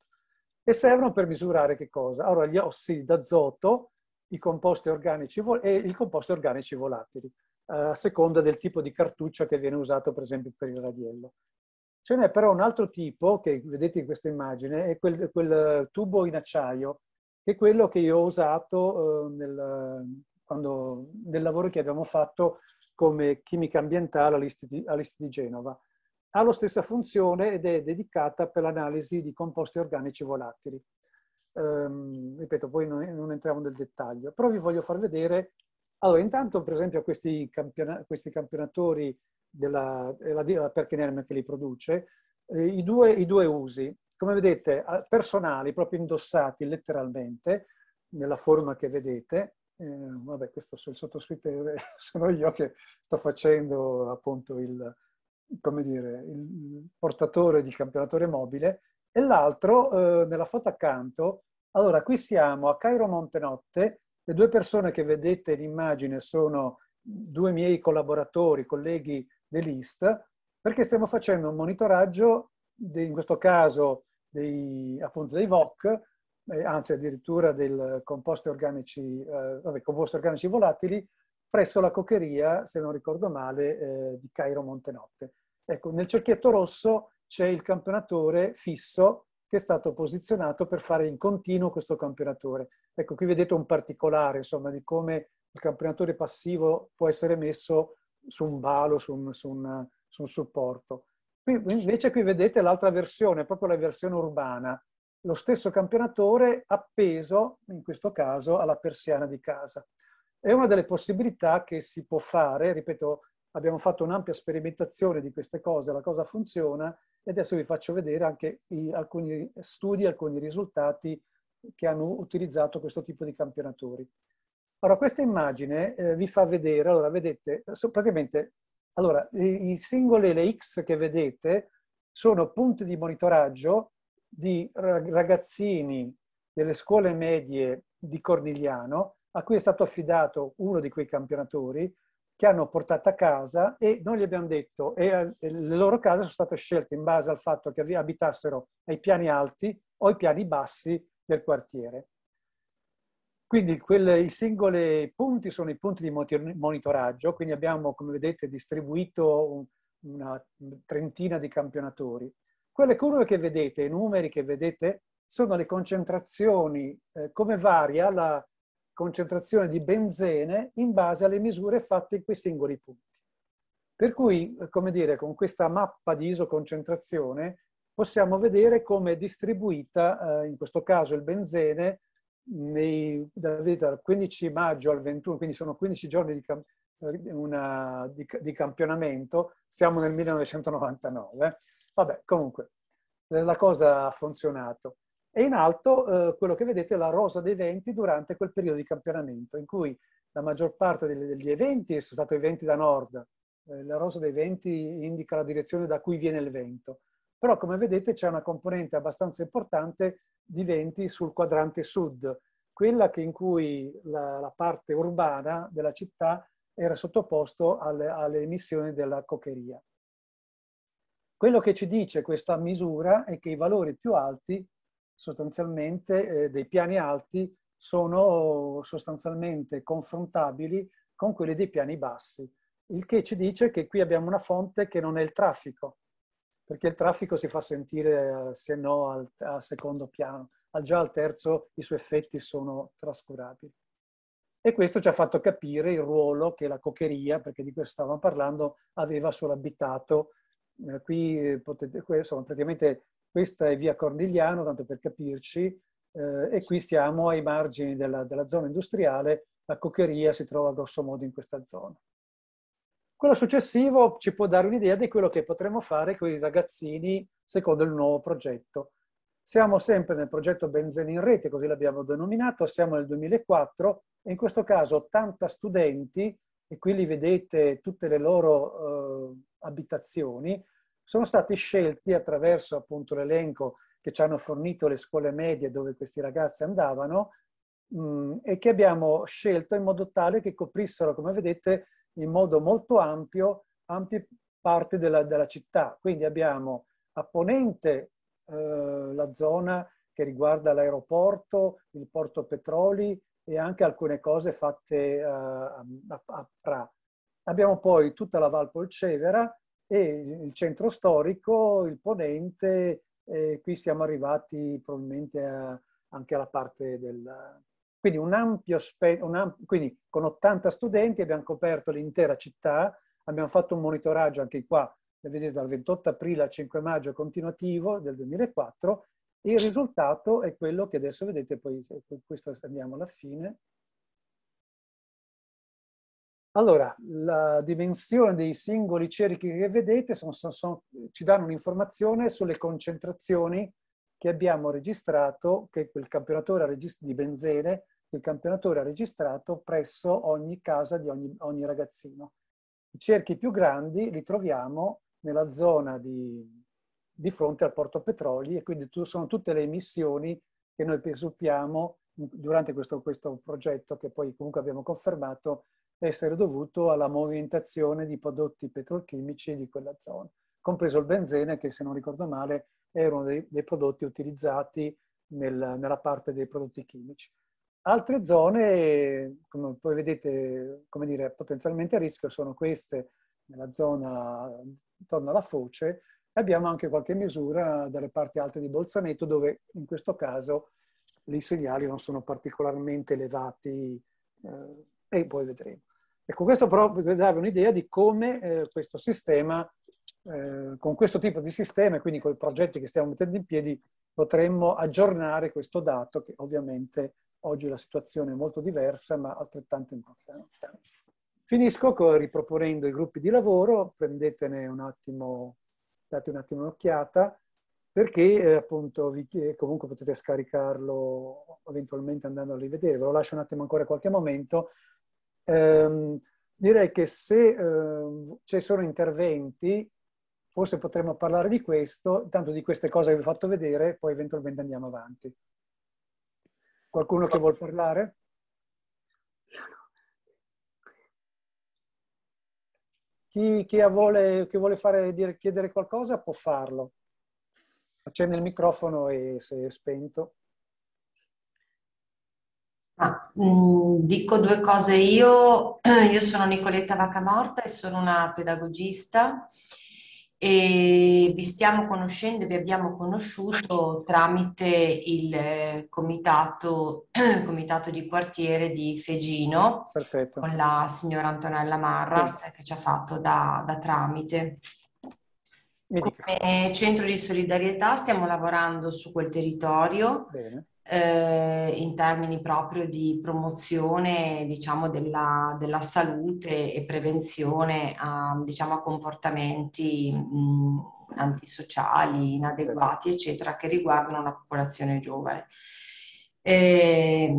Speaker 1: e servono per misurare che cosa? Allora, gli ossidi d'azoto, i composti organici e i composti organici volatili, eh, a seconda del tipo di cartuccia che viene usato per esempio per il radiello. Ce n'è però un altro tipo, che vedete in questa immagine, è quel, quel eh, tubo in acciaio, che è quello che io ho usato eh, nel, quando, nel, lavoro che abbiamo fatto come chimica ambientale all'Istituto di Genova. Ha la stessa funzione ed è dedicata per l'analisi di composti organici volatili. Ehm, ripeto, poi non, non, entriamo nel dettaglio, però vi voglio far vedere. Allora, intanto, per esempio, questi, campion- questi campionatori della, della Perkenerme che li produce, eh, i, due, i, due, usi. Come vedete, personali, proprio indossati letteralmente, nella forma che vedete. Eh, vabbè, questo sono il sottoscritto, sono io che sto facendo appunto il, come dire, il portatore di campionatore mobile. E l'altro, eh, nella foto accanto, allora qui siamo a Cairo Montenotte, le due persone che vedete in immagine sono due miei collaboratori, colleghi dell'IST, perché stiamo facendo un monitoraggio, di, in questo caso dei, appunto dei VOC, eh, anzi addirittura dei composti organici, eh, vabbè, composti organici volatili, presso la coccheria, se non ricordo male, eh, di Cairo Montenotte. Ecco, nel cerchietto rosso c'è il campionatore fisso che è stato posizionato per fare in continuo questo campionatore. Ecco, qui vedete un particolare, insomma, di come il campionatore passivo può essere messo su un balo, su un, su un, su un supporto. Qui, invece qui vedete l'altra versione, proprio la versione urbana, lo stesso campionatore appeso, in questo caso, alla persiana di casa. È una delle possibilità che si può fare, ripeto, abbiamo fatto un'ampia sperimentazione di queste cose, la cosa funziona e adesso vi faccio vedere anche i, alcuni studi, alcuni risultati che hanno utilizzato questo tipo di campionatori. Allora, questa immagine eh, vi fa vedere, allora vedete, so, praticamente, allora, i, i singoli, le X che vedete sono punti di monitoraggio di ragazzini delle scuole medie di Cornigliano, a cui è stato affidato uno di quei campionatori, che hanno portato a casa e noi gli abbiamo detto, e eh, le loro case sono state scelte in base al fatto che abitassero ai piani alti o ai piani bassi del quartiere. Quindi quelle, i singoli punti sono i punti di monitoraggio, quindi abbiamo, come vedete, distribuito una trentina di campionatori. Quelle curve che vedete, i numeri che vedete, sono le concentrazioni, eh, come varia la concentrazione di benzene in base alle misure fatte in quei singoli punti. Per cui, eh, come dire, con questa mappa di isoconcentrazione possiamo vedere come è distribuita, eh, in questo caso il benzene, nei, dal 15 maggio al 21, quindi sono 15 giorni di, eh, una, di, di campionamento, siamo nel 1999. Vabbè, comunque, la cosa ha funzionato. E in alto eh, quello che vedete è la rosa dei venti durante quel periodo di campionamento, in cui la maggior parte degli, degli eventi sono stati eventi da nord. Eh, la rosa dei venti indica la direzione da cui viene il vento. Però come vedete c'è una componente abbastanza importante di venti sul quadrante sud, quella che in cui la, la, parte urbana della città era sottoposta alle, alle emissioni della coccheria. Quello che ci dice questa misura è che i valori più alti, sostanzialmente, eh, dei piani alti, sono sostanzialmente confrontabili con quelli dei piani bassi, il che ci dice che qui abbiamo una fonte che non è il traffico, perché il traffico si fa sentire, se no, al, al secondo piano, al già al terzo i suoi effetti sono trascurabili. E questo ci ha fatto capire il ruolo che la coccheria, perché di questo stavamo parlando, aveva sull'abitato. Eh, qui potete, insomma, praticamente questa è via Cornigliano, tanto per capirci, eh, e qui siamo ai margini della, della, zona industriale, la coccheria si trova grossomodo in questa zona. Quello successivo ci può dare un'idea di quello che potremmo fare con i ragazzini secondo il nuovo progetto. Siamo sempre nel progetto Benzene in rete, così l'abbiamo denominato, siamo nel 2004 e in questo caso 80 studenti, e qui li vedete tutte le loro eh, abitazioni, sono stati scelti attraverso appunto l'elenco che ci hanno fornito le scuole medie dove questi ragazzi andavano mh, mm, e che abbiamo scelto in modo tale che coprissero, come vedete, in modo molto ampio ampie parti della, della città. Quindi abbiamo a ponente eh, la zona che riguarda l'aeroporto, il porto Petroli e anche alcune cose fatte eh, a, a Pra. Abbiamo poi tutta la Val Polcevera e il centro storico, il ponente, e qui siamo arrivati probabilmente a, anche alla parte del, quindi, un ampio spe- un amp- quindi con 80 studenti abbiamo coperto l'intera città, abbiamo fatto un monitoraggio anche qua, eh, vedete dal 28 aprile al 5 maggio continuativo del 2004 e il risultato è quello che adesso vedete, poi eh, questo andiamo alla fine. Allora, la dimensione dei singoli cerchi che vedete sono, sono, sono, ci danno un'informazione sulle concentrazioni che abbiamo registrato, che quel campionatore di benzene il campionatore ha registrato presso ogni casa di ogni, ogni ragazzino. I cerchi più grandi li troviamo nella zona di, di fronte al porto Petroli e quindi tu, sono tutte le emissioni che noi presuppiamo durante questo, questo, progetto che poi comunque abbiamo confermato essere dovuto alla movimentazione di prodotti petrolchimici di quella zona, compreso il benzene che se non ricordo male era uno dei, dei prodotti utilizzati nel, nella parte dei prodotti chimici. Altre zone, come poi vedete, come dire, potenzialmente a rischio sono queste, nella zona intorno alla foce, abbiamo anche qualche misura dalle parti alte di Bolzaneto, dove in questo caso i segnali non sono particolarmente elevati eh, e poi vedremo. Ecco, questo però per dare un'idea di come eh, questo sistema, eh, con questo tipo di sistema, e quindi con i progetti che stiamo mettendo in piedi, potremmo aggiornare questo dato che ovviamente Oggi la situazione è molto diversa, ma altrettanto importante. Finisco riproponendo i gruppi di lavoro, prendetene un attimo, date un attimo un'occhiata, perché eh, appunto vi, comunque potete scaricarlo eventualmente andando a rivedere. Ve lo lascio un attimo ancora qualche momento. Ehm, direi che se eh, ci sono interventi, forse potremmo parlare di questo, tanto di queste cose che vi ho fatto vedere, poi eventualmente andiamo avanti. Qualcuno che vuol parlare? Chi, chi vuole, chi vuole fare, dire, chiedere qualcosa può farlo. Accende il microfono e se è spento.
Speaker 2: Ah, mh, mm, dico due cose. Io,
Speaker 1: io sono Nicoletta Vacamorta e sono
Speaker 2: una pedagogista e vi stiamo conoscendo, vi abbiamo conosciuto tramite il eh, comitato, comitato di quartiere di Fegino Perfetto. con la signora Antonella Marras sì. che ci ha fatto da, da tramite. Come centro di solidarietà stiamo lavorando su quel territorio. Bene eh, in termini proprio di promozione diciamo, della, della salute e prevenzione a, diciamo, a comportamenti
Speaker 3: mh,
Speaker 2: antisociali, inadeguati, eccetera, che riguardano la popolazione giovane. Eh,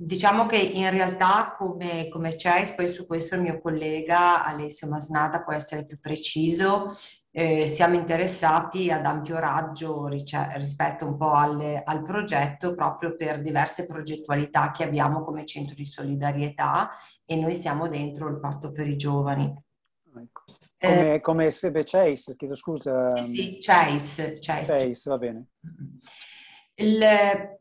Speaker 2: diciamo che in realtà come, come CES, poi su questo il mio collega Alessio Masnata può essere più preciso, eh, siamo interessati ad ampio raggio rice- rispetto un po' alle, al progetto proprio per diverse progettualità che abbiamo come centro di solidarietà e noi siamo dentro il patto per i giovani.
Speaker 1: Ecco. Come, eh, come SB CEIS, chiedo scusa. Sì, sì, CEIS. CEIS, CEIS va bene.
Speaker 2: Il,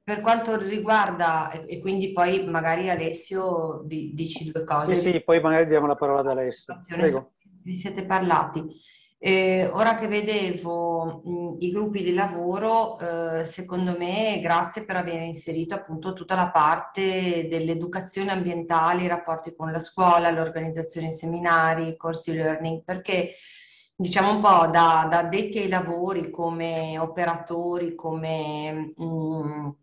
Speaker 2: per quanto riguarda, e quindi poi magari Alessio dici due cose. Sì, sì,
Speaker 1: poi magari diamo la parola ad Alessio.
Speaker 2: Vi siete parlati. Eh, ora che vedevo mh, i gruppi di lavoro, eh, secondo me grazie per aver inserito appunto tutta la parte dell'educazione ambientale, i rapporti con la scuola, l'organizzazione di seminari, i corsi learning, perché diciamo un po' da, da detti ai lavori come operatori, come mh,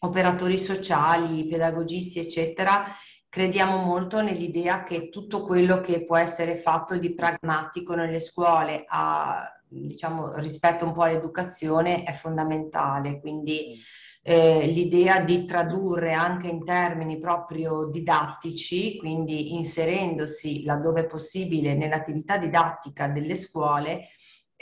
Speaker 2: operatori sociali, pedagogisti, eccetera, crediamo molto nell'idea che tutto quello che può essere fatto di pragmatico nelle scuole a, diciamo, rispetto un po' all'educazione è fondamentale, quindi mm. eh, l'idea di tradurre anche in termini proprio didattici, quindi inserendosi laddove possibile nell'attività didattica delle scuole,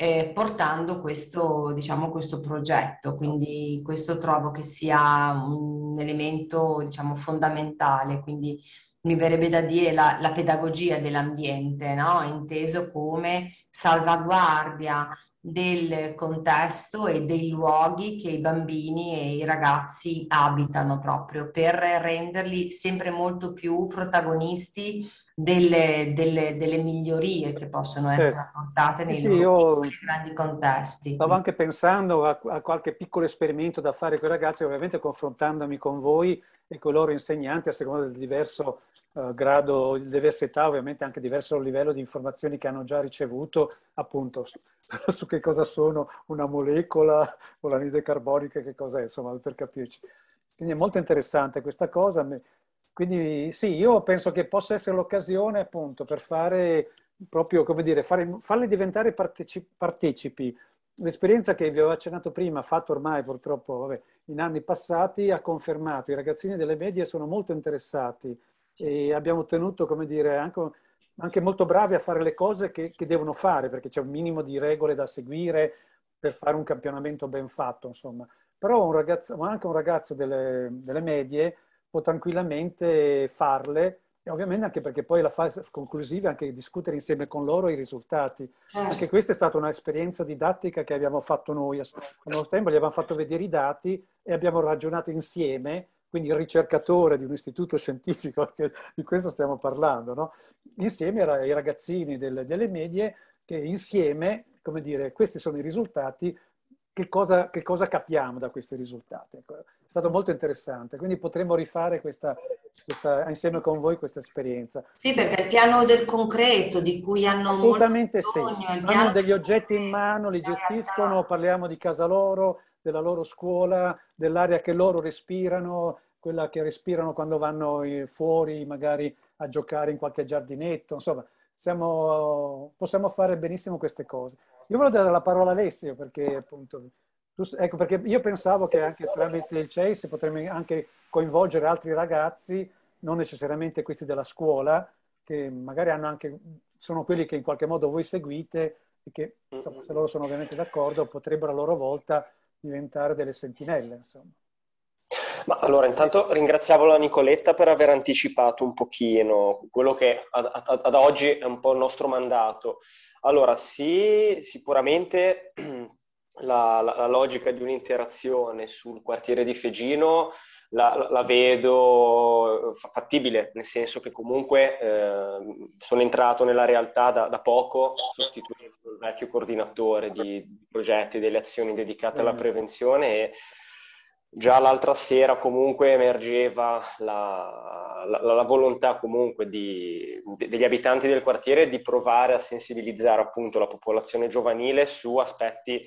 Speaker 2: eh, portando questo, diciamo, questo progetto. Quindi questo trovo che sia un elemento diciamo, fondamentale. Quindi mi verrebbe da dire la, la pedagogia dell'ambiente, no? inteso come salvaguardia del contesto e dei luoghi che i bambini e i ragazzi abitano proprio per renderli sempre molto più protagonisti delle, delle, delle migliorie che possono essere certo. apportate nei sì, loro
Speaker 1: grandi contesti. Stavo anche pensando a, a, qualche piccolo esperimento da fare con i ragazzi, ovviamente confrontandomi con voi e con i loro insegnanti a seconda del diverso eh, grado di diversità, ovviamente anche diverso livello di informazioni che hanno già ricevuto appunto su che cosa sono una molecola o l'anide carbonica, che cosa è, insomma, per capirci. Quindi è molto interessante questa cosa. Quindi sì, io penso che possa essere l'occasione appunto per fare proprio, come dire, fare, farle diventare partecipi, partecipi. L'esperienza che vi avevo accennato prima, fatta ormai purtroppo vabbè, in anni passati, ha confermato i ragazzini delle medie sono molto interessati e abbiamo ottenuto, come dire, anche Un, anche molto bravi a fare le cose che, che devono fare, perché c'è un minimo di regole da seguire per fare un campionamento ben fatto, insomma. Però un ragazzo, anche un ragazzo delle, delle medie può tranquillamente farle, e ovviamente anche perché poi la fase conclusiva è anche discutere insieme con loro i risultati. Certo. Anche questa è stata un'esperienza didattica che abbiamo fatto noi. Al nostro tempo gli abbiamo fatto vedere i dati e abbiamo ragionato insieme quindi il ricercatore di un istituto scientifico, perché di questo stiamo parlando, no? insieme ai ragazzini del, delle medie, che insieme, come dire, questi sono i risultati, che cosa, che cosa capiamo da questi risultati? Ecco, è stato molto interessante, quindi potremmo rifare questa, questa, insieme con voi questa esperienza. Sì, perché il piano del concreto di cui hanno Assolutamente bisogno, sì, hanno degli oggetti in mano, li gestiscono, parliamo di casa loro, della loro scuola, dell'aria che loro respirano, quella che respirano quando vanno eh, fuori magari a giocare in qualche giardinetto, insomma, siamo, possiamo fare benissimo queste cose. Io volevo dare la parola a Alessio perché appunto, tu, ecco perché io pensavo che anche tramite il CEI potremmo anche coinvolgere altri ragazzi, non necessariamente questi della scuola, che magari hanno anche, sono quelli che in qualche modo voi seguite e che insomma, se loro sono ovviamente d'accordo potrebbero a loro volta diventare delle sentinelle, insomma.
Speaker 4: Ma allora, intanto ringraziamo la Nicoletta per aver anticipato un pochino quello che ad, ad, ad oggi è un po' il nostro mandato. Allora, sì, sicuramente la, la, la logica di un'interazione sul quartiere di Fegino la, la vedo eh, fattibile, nel senso che comunque eh, sono entrato nella realtà da, da poco, sostituendo il vecchio coordinatore di, progetti e delle azioni dedicate alla mm. prevenzione e già l'altra sera comunque emergeva la, la, la volontà comunque di, de, degli abitanti del quartiere di provare a sensibilizzare appunto la popolazione giovanile su aspetti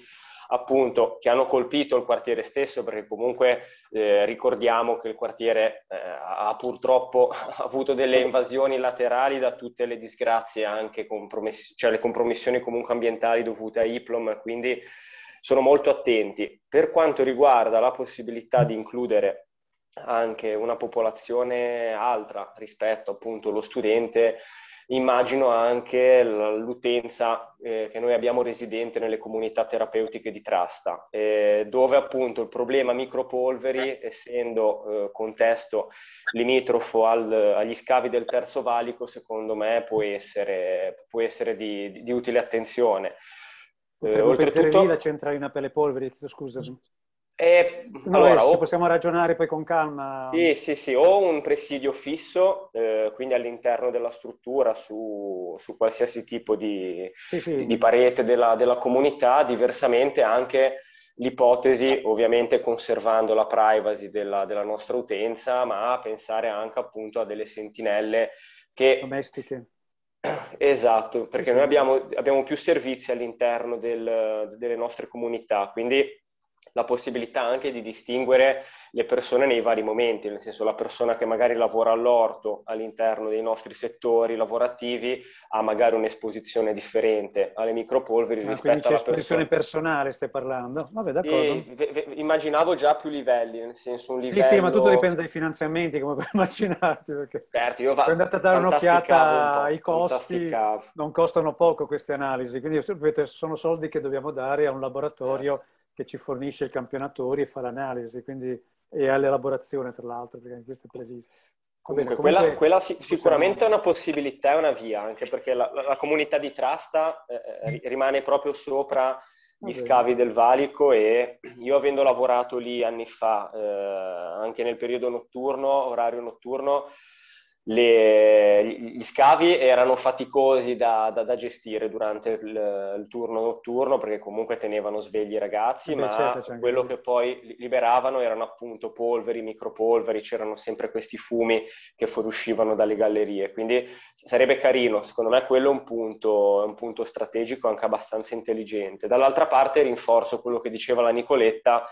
Speaker 4: appunto che hanno colpito il quartiere stesso, perché comunque eh, ricordiamo che il quartiere eh, ha purtroppo avuto delle invasioni laterali da tutte le disgrazie, anche compromess- cioè le compromissioni comunque ambientali dovute a Iplom, quindi sono molto attenti. Per quanto riguarda la possibilità di includere anche una popolazione altra rispetto appunto allo studente, immagino anche l'utenza eh, che noi abbiamo residente nelle comunità terapeutiche di Trasta, eh, dove appunto il problema micropolveri, essendo eh, contesto limitrofo al, agli scavi del Terzo Valico, secondo me può essere, può essere di, di, di utile attenzione. Eh, Potremmo oltretutto... mettere lì la
Speaker 1: centralina per le polveri, scusa.
Speaker 4: Eh, allora, o...
Speaker 1: possiamo ragionare poi con calma.
Speaker 4: Sì, sì, sì, o un presidio fisso, eh, quindi all'interno della struttura, su, su qualsiasi tipo di, sì, sì. di parete della, della, comunità, diversamente anche l'ipotesi, ovviamente conservando la privacy della, della nostra utenza, ma pensare anche appunto a delle sentinelle che... Domestiche. Esatto, perché sì, noi abbiamo, abbiamo, più servizi all'interno del, delle nostre comunità, quindi la possibilità anche di distinguere le persone nei vari momenti, nel senso la persona che magari lavora all'orto all'interno dei nostri settori lavorativi ha magari un'esposizione differente alle micropolveri ah, rispetto alla persona. esposizione
Speaker 1: personale stai parlando? Vabbè, d'accordo.
Speaker 4: Ve, ve, immaginavo già più livelli, nel senso un livello... Sì, sì, ma tutto dipende dai finanziamenti,
Speaker 1: come puoi immaginarti, perché
Speaker 4: certo, io va... andate a dare un'occhiata ai costi,
Speaker 1: non costano poco queste analisi, quindi sono soldi che dobbiamo dare a un laboratorio... Eh che ci fornisce il campionatore e fa l'analisi, quindi, e all'elaborazione tra l'altro, perché questo è previsto.
Speaker 4: Comunque, comunque, quella, quella sic- sicuramente è una possibilità, è una via, anche perché la, la comunità di Trasta eh, eh rimane proprio sopra gli scavi del valico e io avendo lavorato lì anni fa, eh, anche nel periodo notturno, orario notturno, le, gli scavi erano faticosi da, da, da gestire durante il, il, turno notturno perché comunque tenevano svegli i ragazzi, Beh, ma certo, quello che poi liberavano erano appunto polveri, micropolveri, c'erano sempre questi fumi che fuoriuscivano dalle gallerie. Quindi sarebbe carino, secondo me quello è un punto, è un punto strategico anche abbastanza intelligente. Dall'altra parte rinforzo quello che diceva la Nicoletta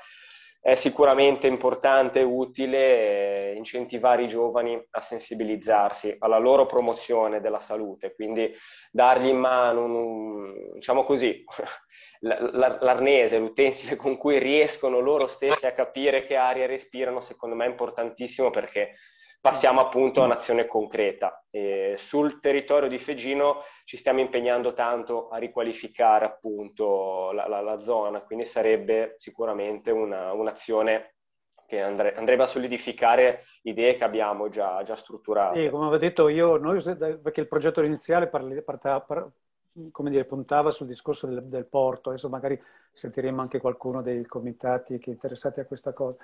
Speaker 4: è sicuramente importante e utile eh, incentivare i giovani a sensibilizzarsi alla loro promozione della salute, quindi dargli in mano, un, diciamo così, l'arnese, l'utensile con cui riescono loro stessi a capire che aria respirano, secondo me è importantissimo perché Passiamo mm. appunto a mm. un'azione concreta. Eh, sul territorio di Fegino ci stiamo impegnando tanto a riqualificare appunto la, la, la zona, quindi sarebbe sicuramente una, un'azione che andre, andrebbe a solidificare idee che abbiamo già, già strutturate. Sì,
Speaker 1: come avevo detto io, noi, perché il progetto iniziale parla, parla, parla come dire, puntava sul discorso del, del, porto, adesso magari sentiremo anche qualcuno dei comitati che è interessati a questa cosa,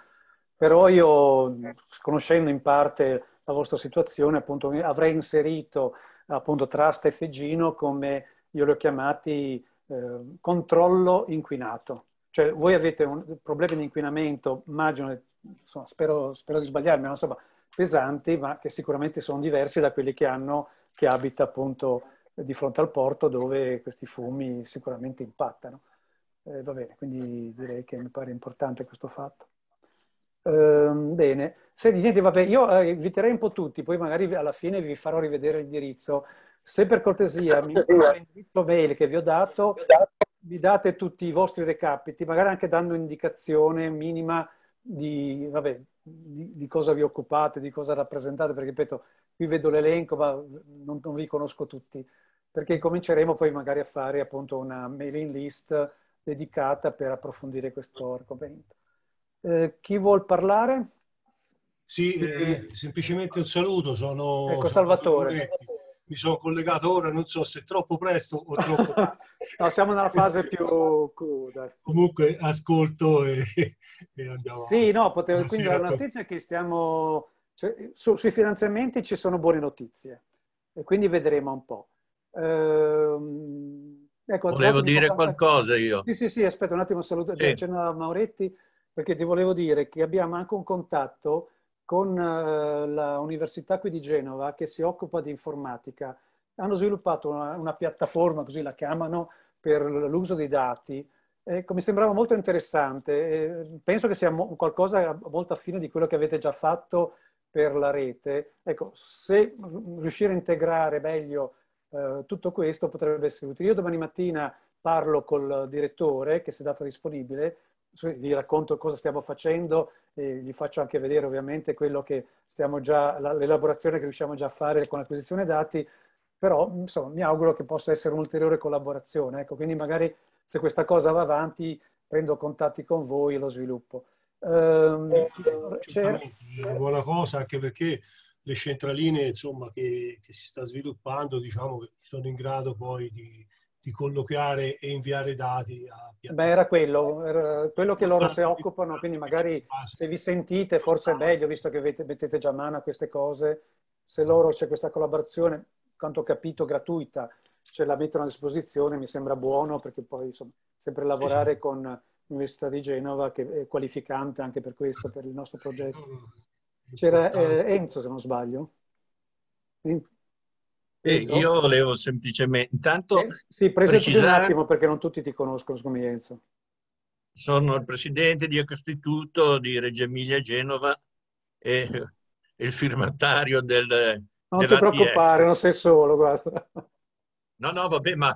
Speaker 1: però io, conoscendo in parte la vostra situazione, appunto, avrei inserito appunto Trust e Fegino come io li ho chiamati eh, controllo inquinato. Cioè voi avete un, problemi di inquinamento, immagino, insomma, spero, spero, di sbagliarmi, ma insomma, pesanti, ma che sicuramente sono diversi da quelli che hanno chi abita appunto di fronte al porto dove questi fumi sicuramente impattano. Eh, va bene, quindi direi che mi pare importante questo fatto. Ehm, bene, senti, niente, vabbè, io eh, inviterei un po' tutti, poi magari alla fine vi farò rivedere l'indirizzo. Se per cortesia mi l'indirizzo mail che vi ho dato, mi date tutti i vostri recapiti, magari anche dando un'indicazione minima di, vabbè, di, di, cosa vi occupate, di cosa rappresentate, perché ripeto, qui vedo l'elenco, ma non, non vi conosco tutti, perché cominceremo poi magari a fare appunto una mailing list dedicata per approfondire questo argomento. Eh, chi vuol parlare? Sì, eh, semplicemente un saluto, sono... Ecco, Salvatore. Mi sono collegato ora, non so se troppo presto o troppo tardi. no, siamo nella fase più...
Speaker 3: Comunque ascolto e,
Speaker 1: e andiamo Sì, no, potevo... quindi la notizia è che stiamo... Cioè, su, sui finanziamenti ci sono buone notizie, e quindi vedremo un po'. Ehm, ecco, Volevo dire qualcosa io. Sì, sì, sì, aspetta un attimo, saluto. Sì. C'è Mauretti perché ti volevo dire che abbiamo anche un contatto con eh, l'Università qui di Genova che si occupa di informatica. Hanno sviluppato una, una piattaforma, così la chiamano, per l'uso dei dati. Ecco, mi sembrava molto interessante. penso che sia mo qualcosa molto affine di quello che avete già fatto per la rete. Ecco, se riuscire a integrare meglio eh, tutto questo potrebbe essere utile. Io domani mattina parlo col direttore che si è dato disponibile gli racconto cosa stiamo facendo e gli faccio anche vedere ovviamente quello che stiamo già, l'elaborazione che riusciamo già a fare con l'acquisizione dati, però insomma, mi auguro che possa essere un'ulteriore collaborazione. Ecco, quindi magari se questa cosa va avanti prendo contatti con voi e lo sviluppo. Um, eh, eh una buona cosa anche perché le centraline insomma, che, che si sta sviluppando diciamo che sono in grado poi di
Speaker 5: di colloquiare e inviare dati. A...
Speaker 1: Beh, era quello, era quello che loro si occupano, quindi magari ah, se vi sentite forse è ah. meglio, visto che mettete già mano a queste cose, se loro c'è questa collaborazione, quanto ho capito, gratuita, ce la mettono a disposizione, mi sembra buono, perché poi insomma, sempre lavorare esatto. con l'Università di Genova, che è qualificante anche per questo, per il nostro progetto. Mm. C'era eh, Enzo, se non sbaglio. Eh, io volevo
Speaker 5: semplicemente, intanto... Eh, sì, precisare... un attimo
Speaker 1: perché non tutti ti conoscono, scusami Enzo.
Speaker 5: Sono il presidente di Ecostituto di Reggio Emilia Genova e il firmatario del...
Speaker 1: Non ti preoccupare, non sei solo, guarda.
Speaker 5: No, no, vabbè, ma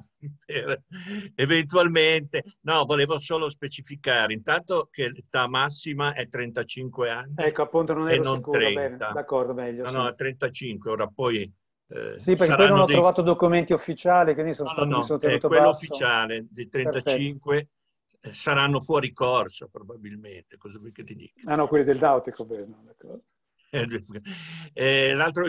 Speaker 5: eventualmente... No, volevo solo specificare, intanto che l'età massima è 35 anni.
Speaker 1: Ecco, appunto, non ero non sicuro, bene, d'accordo, meglio. No, sì. no,
Speaker 5: 35, ora poi eh, sì, perché poi non ho dei... trovato
Speaker 1: documenti ufficiali, quindi sono no, stato no, no, sono eh, quello ufficiale
Speaker 5: dei 35 Perfetto. Eh, saranno fuori corso probabilmente, cosa vuoi che ti dica?
Speaker 1: Ah no, quelli del Dautico, beh, no, d'accordo.
Speaker 5: Eh, l'altra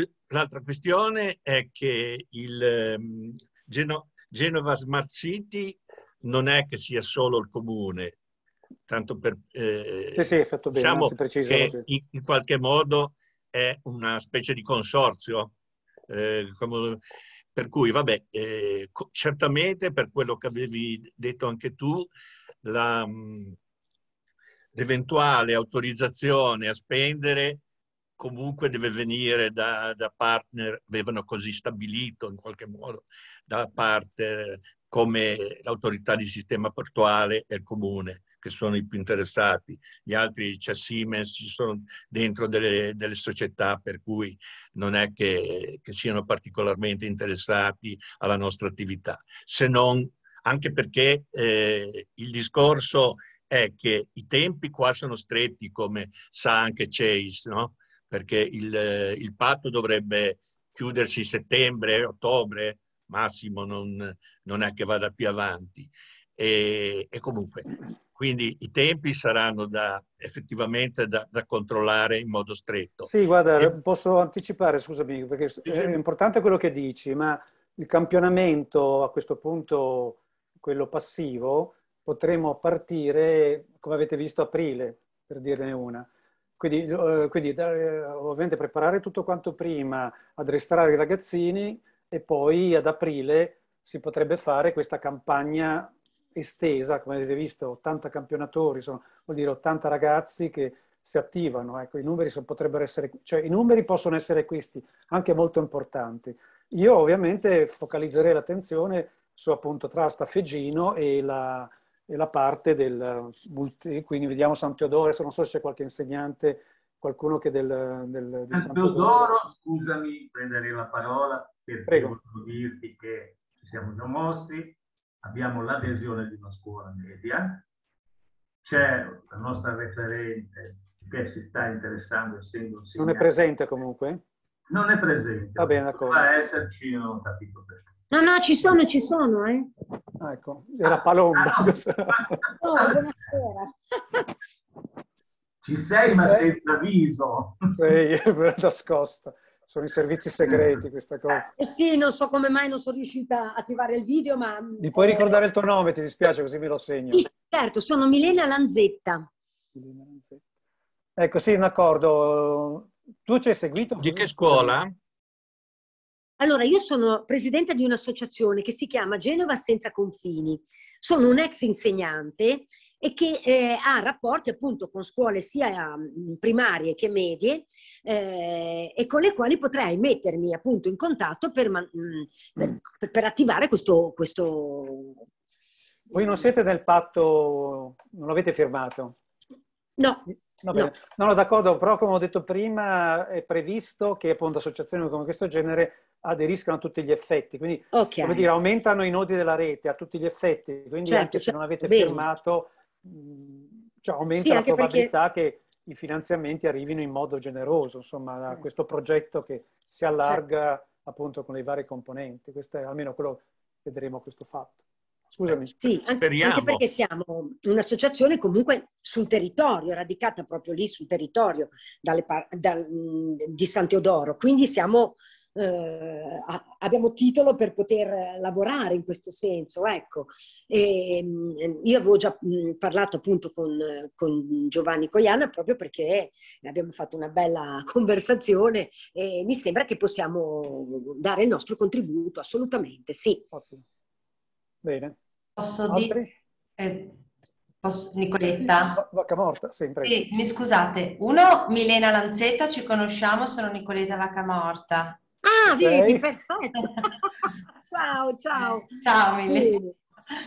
Speaker 5: questione è che il um, Geno- Genova Smart City non è che sia solo il comune, tanto per... Eh, sì, sì, è
Speaker 1: fatto bene, diciamo preciso, che
Speaker 5: in, in qualche modo è una specie di consorzio eh, come, per cui, vabbè, eh, certamente per quello che avevi detto anche tu, la, mm, l'eventuale autorizzazione a spendere comunque deve venire da, da, partner, avevano così stabilito in qualche modo, da parte come l'autorità di sistema portuale e il comune che sono i più interessati, gli altri c'è Siemens, ci sono dentro delle, delle società per cui non è che, che siano particolarmente interessati alla nostra attività, se non anche perché eh, il discorso è che i tempi qua sono stretti, come sa anche Chase, no? perché il, il, patto dovrebbe chiudersi settembre, ottobre, massimo, non, non è che vada più avanti. E, e comunque quindi i tempi saranno da, effettivamente da, da, controllare in modo stretto.
Speaker 1: Sì, guarda, e... posso anticipare, scusami, perché è importante quello che dici, ma il campionamento a questo punto, quello passivo, potremo partire, come avete visto, aprile, per dirne una. Quindi, eh, quindi eh, ovviamente preparare tutto quanto prima, addestrare i ragazzini e poi ad aprile si potrebbe fare questa campagna estesa, come avete visto, 80 campionatori, sono, vuol dire 80 ragazzi che si attivano. Ecco, i numeri, sono, essere, cioè, i numeri possono essere questi, anche molto importanti. Io ovviamente focalizzerei l'attenzione su appunto tra Staffegino e la, e la parte del multi, quindi vediamo San Teodoro, adesso non so se c'è qualche insegnante, qualcuno che del, del di San Teodoro,
Speaker 5: scusami, prenderei la parola perché Prego. dirti che ci siamo già mossi, abbiamo l'adesione di una scuola media, c'è la nostra referente che si sta interessando essendo un Non è
Speaker 1: presente comunque? Non è presente. Va bene, d'accordo. Va esserci, non ho capito
Speaker 6: perché. No, no, ci sono, ci sono, eh.
Speaker 1: Ah, ecco, era Palomba. Ah, no. Ah, oh, buonasera. Ci sei, ci ma sei? senza viso. Sì, è nascosto sono i servizi segreti questa cosa. Ah,
Speaker 6: eh sì, non so come mai non sono riuscita a attivare il video, ma...
Speaker 1: Mi puoi eh, ricordare il tuo nome, ti dispiace, così me lo segno. Sì,
Speaker 6: certo, sono Milena Lanzetta. Milena
Speaker 1: Lanzetta. Ecco, sì, d'accordo. Tu ci hai seguito? Di che scuola?
Speaker 6: Allora, io sono presidente di un'associazione che si chiama Genova Senza Confini. Sono un ex insegnante e che eh, ha rapporti appunto con scuole sia mm, primarie che medie eh, e con le quali potrei mettermi appunto in contatto per, mh, mm, per, mm. per, per attivare
Speaker 1: questo, questo... Voi non siete nel patto, non l'avete firmato? No. No, no. no, d'accordo, però come ho detto prima è previsto che appunto associazioni come questo genere aderiscano a tutti gli effetti, quindi okay. come dire, aumentano i nodi della rete a tutti gli effetti, quindi certo, anche se non certo. avete Bene. firmato cioè, aumenta sì, la probabilità perché... che i finanziamenti arrivino in modo generoso, insomma, a mm. questo progetto che si allarga eh. appunto con le varie componenti. Questo è almeno quello che vedremo questo fatto. Scusami. Sì, anche, anche, perché
Speaker 6: siamo un'associazione comunque sul territorio, radicata proprio lì sul territorio par- da, di San Teodoro, quindi siamo eh, abbiamo titolo per poter lavorare in questo senso. Ecco. E, ehm, io avevo già parlato appunto con, con Giovanni Coiana proprio perché abbiamo fatto una bella conversazione e mi sembra che possiamo dare il nostro contributo, assolutamente, sì. Ottimo.
Speaker 1: Bene.
Speaker 2: Posso Altri? dire...
Speaker 1: Eh, Nicoletta? Vacca Morta, sempre. Sì, mi scusate.
Speaker 2: Uno, Milena Lanzetta, ci conosciamo, sono Nicoletta Vacca
Speaker 6: Morta. Ah, vedi, perfetto. ciao, ciao. Eh, ciao mille.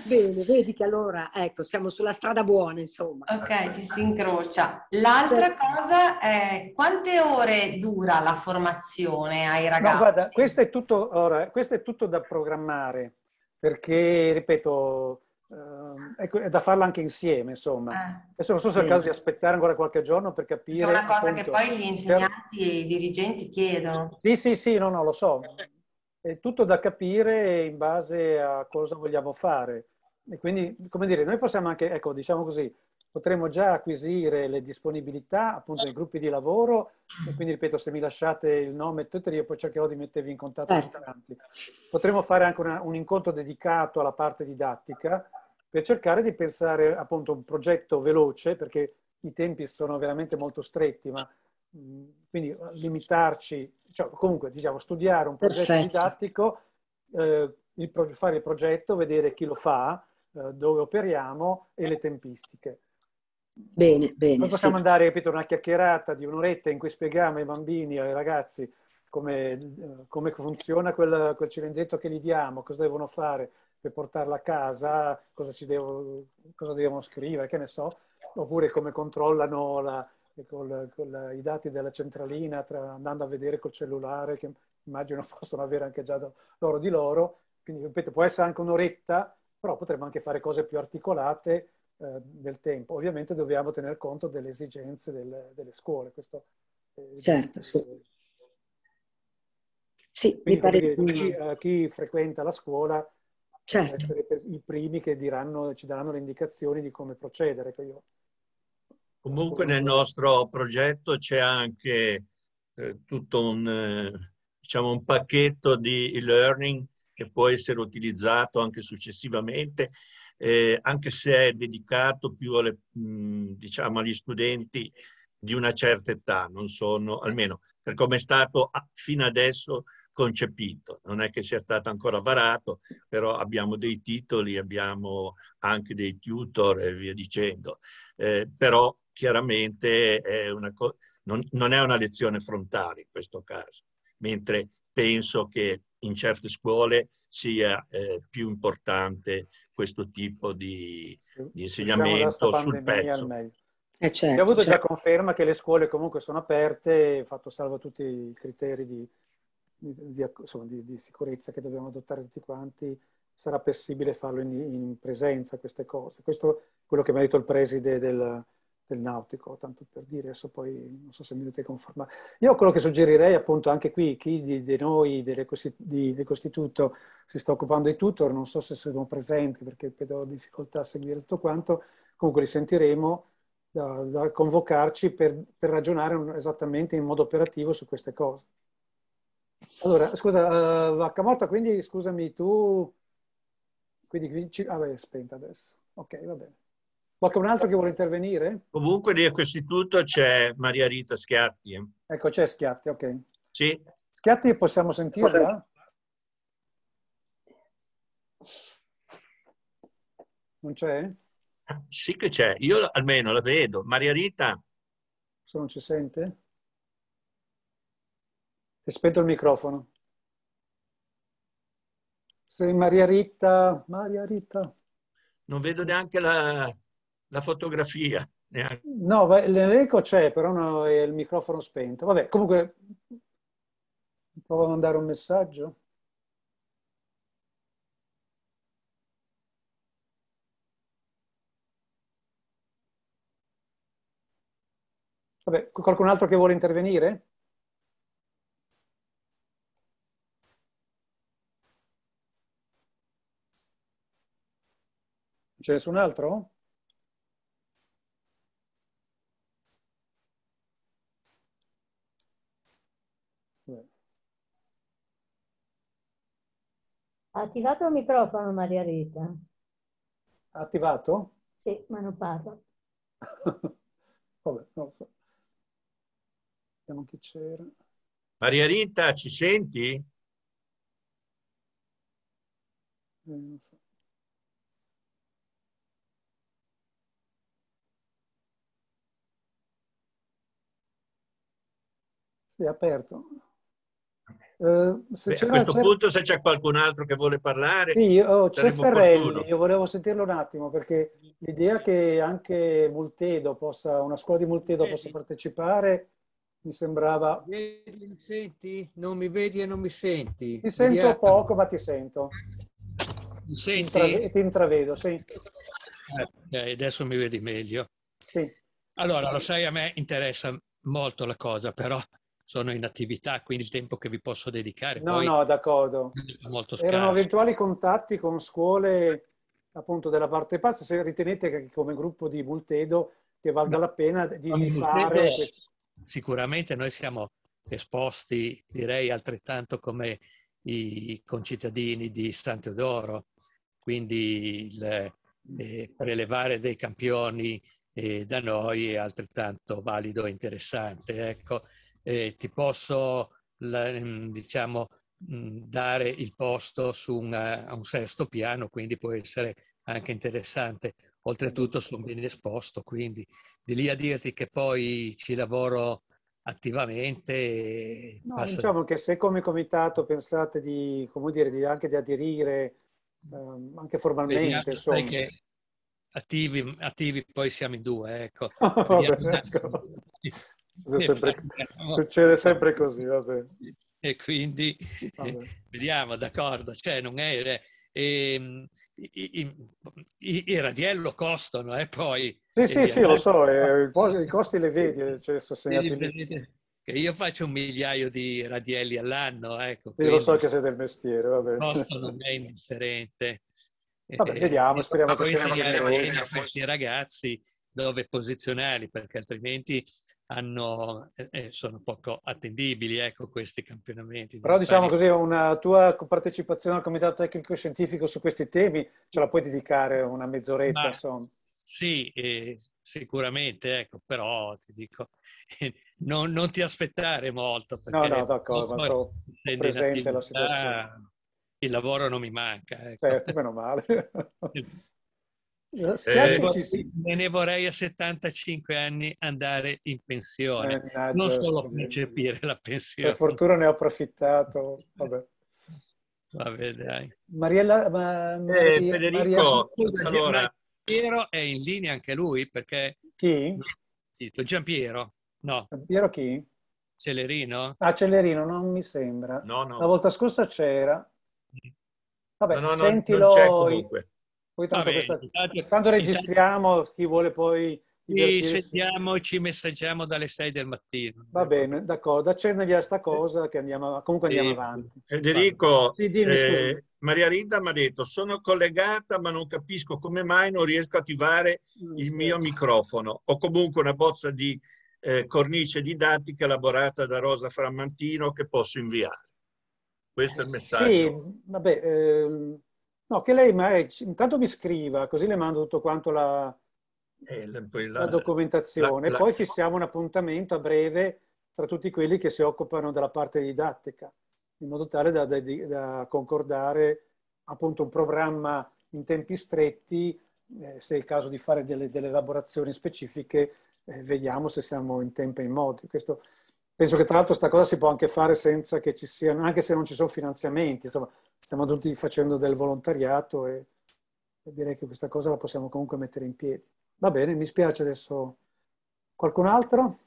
Speaker 6: Bene, vedi che allora, ecco, siamo sulla strada buona, insomma. Ok, ci si incrocia.
Speaker 2: L'altra sì. Certo. cosa è quante ore dura la formazione ai ragazzi? No, guarda,
Speaker 1: questo è tutto, ora, questo è tutto da programmare, perché, ripeto, Ehm, ecco, è da farla anche insieme, insomma. Eh, Adesso non so se è il caso di aspettare ancora qualche giorno per capire. È una cosa appunto, che poi gli insegnanti e i dirigenti chiedono. Sì, sì, sì, no, no, lo so. È tutto da capire in base a cosa vogliamo fare. E quindi, come dire, noi possiamo anche, ecco, diciamo così, potremmo già acquisire le disponibilità appunto nei gruppi di lavoro e quindi ripeto se mi lasciate il nome e tutto io poi cercherò di mettervi in contatto certo. tanti. Potremo fare anche una, un incontro dedicato alla parte didattica per cercare di pensare appunto un progetto veloce perché i tempi sono veramente molto stretti ma mm, quindi limitarci, cioè, comunque diciamo studiare un progetto Perfetto. didattico, eh, il, fare il progetto, vedere chi lo fa, eh, dove operiamo e le tempistiche.
Speaker 6: Bene, bene. Non possiamo sì.
Speaker 1: andare, ripeto, una chiacchierata di un'oretta in cui spieghiamo ai bambini, ai ragazzi, come, eh, come funziona quel, quel cilindretto che gli diamo, cosa devono fare per portarla a casa, cosa, ci devo, cosa devono scrivere, che ne so, oppure come controllano la, col, col, i dati della centralina tra, andando a vedere col cellulare, che immagino possono avere anche già loro di loro. Quindi, ripeto, può essere anche un'oretta, però potremmo anche fare cose più articolate eh, del tempo. Ovviamente dobbiamo tener conto delle esigenze del, delle scuole. Questo, certo,
Speaker 6: sì. sì Quindi, mi pare dire, che... chi,
Speaker 1: eh, chi, frequenta la scuola certo. essere i primi che diranno, ci daranno le indicazioni di come procedere. Io...
Speaker 5: Comunque nel nostro progetto c'è anche eh, tutto un, eh, diciamo, un pacchetto di e-learning che può essere utilizzato anche successivamente eh, anche se è dedicato più alle, mh, diciamo, agli studenti di una certa età, non sono, almeno per come è stato ah, fino adesso concepito, non è che sia stato ancora varato, però abbiamo dei titoli, abbiamo anche dei tutor e via dicendo, eh, però chiaramente è co- non, non è una lezione frontale in questo caso, mentre penso che in certe scuole sia eh, più importante questo tipo di, di insegnamento sul pezzo.
Speaker 1: Eh certo, Abbiamo avuto certo. già conferma che le scuole comunque sono aperte, fatto salvo tutti i criteri di, di, insomma, di sicurezza che dobbiamo adottare tutti quanti, sarà possibile farlo in, in presenza queste cose. Questo è quello che mi ha detto il preside del, del nautico, tanto per dire, adesso poi non so se mi dovete conformare. Io quello che suggerirei appunto anche qui, chi di, di noi dell'Ecostituto si sta occupando di tutor, non so se sono presenti perché ho difficoltà a seguire tutto quanto, comunque li sentiremo da, da convocarci per, per ragionare esattamente in modo operativo su queste cose. Allora, scusa, uh, eh, Vaccamotta, quindi scusami tu, quindi, quindi ah, beh, è spenta adesso, ok, va bene. Qualcun altro che vuole intervenire?
Speaker 5: Comunque lì a questo istituto c'è Maria Rita Schiatti.
Speaker 1: Ecco, c'è Schiatti, ok. Sì. Schiatti possiamo sentirla? Non c'è?
Speaker 5: Sì che c'è, io almeno la vedo. Maria
Speaker 1: Rita? Se non ci sente? E spento il microfono. Se Maria Rita... Maria Rita...
Speaker 5: Non vedo neanche la la fotografia. Neanche.
Speaker 1: No, l'elenco c'è, però no, il microfono spento. Vabbè, comunque provo a mandare un messaggio. Vabbè, qualcun altro che vuole intervenire? C'è nessun altro?
Speaker 6: Ha attivato il microfono Maria Rita.
Speaker 1: Ha attivato? Sì, ma non parla. Vabbè, non so. Vediamo chi c'era.
Speaker 5: Maria Rita, ci senti?
Speaker 1: Eh, so. Si è aperto. Eh, Beh, a questo punto
Speaker 5: se c'è qualcun altro che vuole parlare... Sì, oh, c'è Ferrelli, opportuno. io
Speaker 1: volevo sentirlo un attimo perché l'idea che anche Multedo possa, una scuola di Multedo possa partecipare mi sembrava...
Speaker 7: Mi senti? Non mi
Speaker 1: vedi e non mi senti. Ti sento Vediamo. poco ma ti sento. Mi senti? Ti, intravedo, ti intravedo sì.
Speaker 7: Eh, eh, adesso mi vedi meglio.
Speaker 1: Sì. Allora,
Speaker 7: lo sai, a me interessa molto la cosa, però sono in attività, quindi il tempo che vi posso dedicare. No, Poi, no,
Speaker 1: d'accordo. Molto Erano eventuali contatti con scuole appunto della parte pazza, se ritenete che come gruppo di Multedo che valga la pena di, no, fare...
Speaker 7: Sicuramente noi siamo esposti, direi, altrettanto come i concittadini di San Teodoro, quindi il eh, prelevare dei campioni eh, da noi è altrettanto valido e interessante. Ecco eh, ti posso mm, diciamo, mm, dare il posto su una, un sesto piano, quindi può essere anche interessante. Oltretutto sono ben esposto, quindi di lì a dirti che poi ci lavoro attivamente. No, passa... Diciamo
Speaker 1: che se come comitato pensate di, come dire, di anche di aderire eh, anche formalmente, insomma... Che
Speaker 7: attivi, attivi poi siamo in due, ecco. oh,
Speaker 1: eh, sempre, certo. succede sempre così, vabbè. E
Speaker 7: quindi vabbè. vediamo, d'accordo, cioè non è... E, eh, ehm, i, i, i, radiello costano, eh, poi... Sì, sì, eh, sì, lo
Speaker 1: so, eh, i costi le vedi, cioè,
Speaker 7: io faccio un migliaio di radielli all'anno, ecco. Io lo so che sei del
Speaker 1: mestiere, va bene. Costano
Speaker 7: è indifferente. Vabbè, vediamo, eh, speriamo che siano una questi ragazzi dove posizionarli, perché altrimenti hanno, eh, sono poco attendibili ecco, questi campionamenti. Però diciamo così,
Speaker 1: una tua partecipazione al Comitato Tecnico Scientifico su questi temi ce la puoi dedicare una mezz'oretta, Ma, insomma.
Speaker 7: Sì, eh, sicuramente, ecco, però ti dico, non, non, ti aspettare molto. No, no, d'accordo, sono presente la situazione. Il lavoro non mi manca. Ecco. Certo,
Speaker 1: meno male. Eh, eh
Speaker 7: Me ne vorrei a 75 anni andare in pensione, eh, non solo percepire la pensione. Per fortuna
Speaker 1: ne ho approfittato. Vabbè.
Speaker 7: Vabbè, dai.
Speaker 1: Mariella, ma, eh, Maria, eh, Federico, Mariella... Scusa, allora...
Speaker 7: Piero è in linea anche lui perché... Chi? Giampiero, no. Giampiero chi? Celerino?
Speaker 1: Ah, Celerino, non mi sembra. No, no. La volta scorsa c'era. Mm. Vabbè, no, no, sentilo... Non poi tanto, bene, questa, tanto, tanto registriamo, intanto... chi vuole poi... Sì, sentiamoci,
Speaker 5: messaggiamo dalle 6 del mattino.
Speaker 1: Va ecco. bene, d'accordo, accennagli a sta cosa che andiamo, comunque andiamo sì. avanti. Federico, sì, dimmi, eh,
Speaker 5: Maria Rinda mi ha detto, sono collegata ma non capisco come mai non riesco a attivare mm, il mio microfono. Ho comunque una bozza di eh, cornice didattica elaborata da Rosa Frammantino che posso inviare. Questo è il messaggio. Sì,
Speaker 1: vabbè, eh, No, che lei magari, eh, intanto mi scriva, così le mando tutto quanto la, eh, la, la documentazione, la, poi fissiamo un appuntamento a breve tra tutti quelli che si occupano della parte didattica, in modo tale da, da, da concordare appunto un programma in tempi stretti, eh, se è il caso di fare delle, delle elaborazioni specifiche, eh, vediamo se siamo in tempo e in modo. Questo Penso che tra l'altro questa cosa si può anche fare senza che ci siano, anche se non ci sono finanziamenti, insomma, stiamo tutti facendo del volontariato e, e direi che questa cosa la possiamo comunque mettere in piedi. Va bene, mi spiace adesso. Qualcun altro?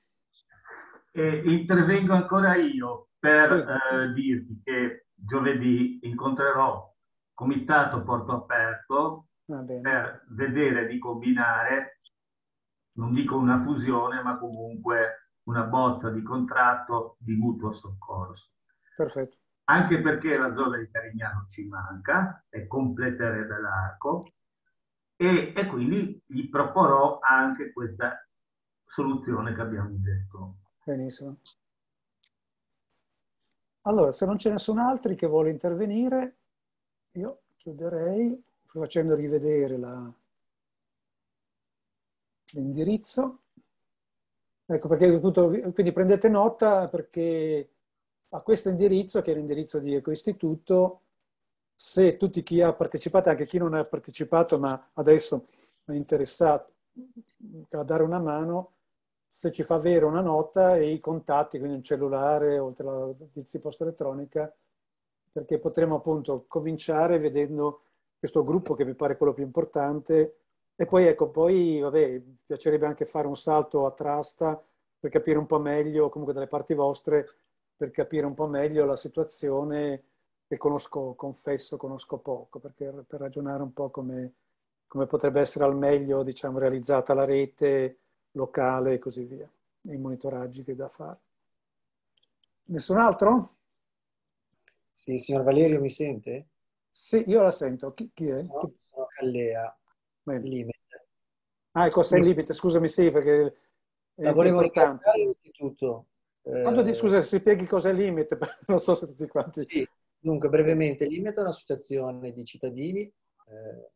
Speaker 3: Eh, intervengo ancora io per eh,
Speaker 5: dirvi che giovedì incontrerò Comitato Porto Aperto per vedere di combinare, non dico una fusione, ma comunque una bozza di contratto di mutuo soccorso. Perfetto. Anche perché la zona di Carignano ci manca, è completerebbe l'arco, e, e quindi gli proporrò anche questa soluzione che abbiamo detto.
Speaker 1: Benissimo. Allora, se non c'è nessun altro che vuole intervenire, io chiuderei facendo rivedere l'indirizzo. Ecco, perché appunto, quindi prendete nota perché a questo indirizzo, che è l'indirizzo di Ecoistituto, se tutti chi ha partecipato, anche chi non ha partecipato, ma adesso è interessato a dare una mano, se ci fa avere una nota e i contatti, quindi un cellulare, oltre alla di posta elettronica, perché potremo appunto cominciare vedendo questo gruppo che mi pare quello più importante, e poi ecco, poi vabbè, mi piacerebbe anche fare un salto a Trasta per capire un po' meglio, comunque dalle parti vostre, per capire un po' meglio la situazione che conosco, confesso, conosco poco, perché per ragionare un po' come, come potrebbe essere al meglio, diciamo, realizzata la rete locale e così via, e i monitoraggi che da fare. Nessun altro? Sì, signor Valerio, mi sente? Sì, io la sento. Chi, chi è? Sono, sono Callea. Bene. Limite. Ah, il cost and limit, scusami, sì, perché la volevo importante. innanzitutto. Quando eh, ti scusa, si spieghi cos'è Limit, non so se
Speaker 3: tutti quanti... Sì, dunque, brevemente, Limit è un'associazione di cittadini eh,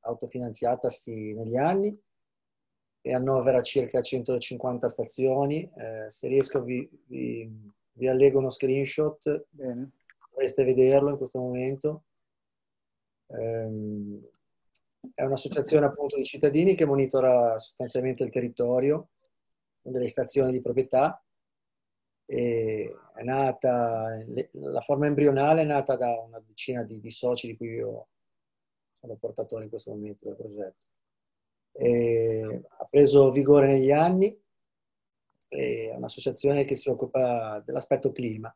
Speaker 3: autofinanziatasi negli anni e annovera circa 150 stazioni. Eh, se riesco vi, vi, vi, allego uno screenshot, Bene. dovreste vederlo in questo momento. Eh, è un'associazione appunto di cittadini che monitora sostanzialmente il territorio con delle stazioni di proprietà. E è nata, la forma embrionale è nata da una decina di, di soci di cui io sono portatore in questo momento del progetto. E ha preso vigore negli anni, è un'associazione che si occupa dell'aspetto clima,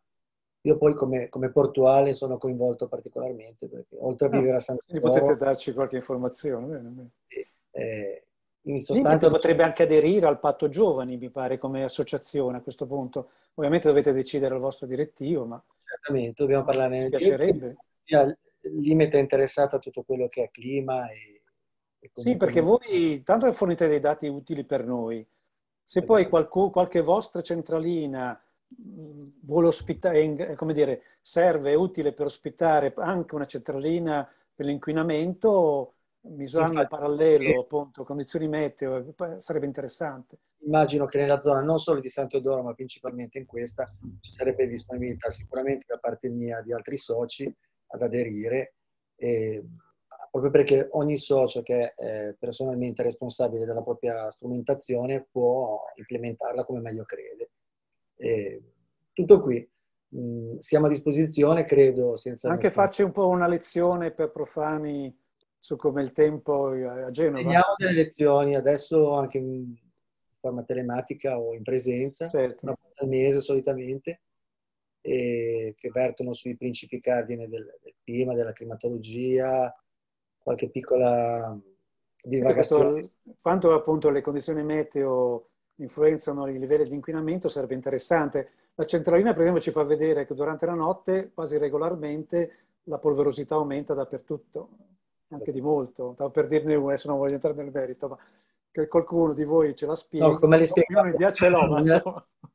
Speaker 3: io poi come, come portuale sono coinvolto particolarmente perché oltre a ah, vivere a San Cristoforo... Potete
Speaker 1: darci qualche informazione? Bene, Eh,
Speaker 3: in sostanza... potrebbe
Speaker 1: anche aderire al patto giovani, mi pare, come associazione a questo punto. Ovviamente dovete decidere al vostro direttivo, ma... Certamente, dobbiamo parlare... Ci piacerebbe. Sia Limite è interessata a tutto quello che è clima e... sì, perché voi tanto fornite dei dati utili per noi. Se esatto. poi qualche vostra centralina vuole ospitare, come dire, serve, è utile per ospitare anche una centralina per l'inquinamento, misurando Infatti, il parallelo, che... appunto, condizioni meteo, eh, sarebbe interessante. Immagino
Speaker 3: che nella zona non solo di Santo Doro, ma principalmente in questa, ci sarebbe disponibilità sicuramente da parte mia di altri soci ad aderire, e, proprio perché ogni socio che è personalmente responsabile della propria strumentazione può
Speaker 1: implementarla come meglio crede. E tutto qui. Mm, siamo a disposizione, credo, senza... Anche nessun... farci un po' una lezione per profani su come il tempo eh, a Genova. Teniamo delle lezioni, adesso anche in forma telematica
Speaker 3: o in presenza, certo. una volta al mese solitamente, eh, che vertono sui principi cardine del, del clima, della climatologia, qualche piccola divagazione. Sì,
Speaker 1: questo, quanto appunto le condizioni meteo influenzano i livelli di inquinamento sarebbe interessante. La centralina, per esempio, ci fa vedere che durante la notte, quasi regolarmente, la polverosità aumenta dappertutto, anche di molto. Stavo per dirne una, adesso non voglio entrare nel merito, ma che qualcuno di voi ce la spiega. No, come le spiegavo, no, ce l'ho, ma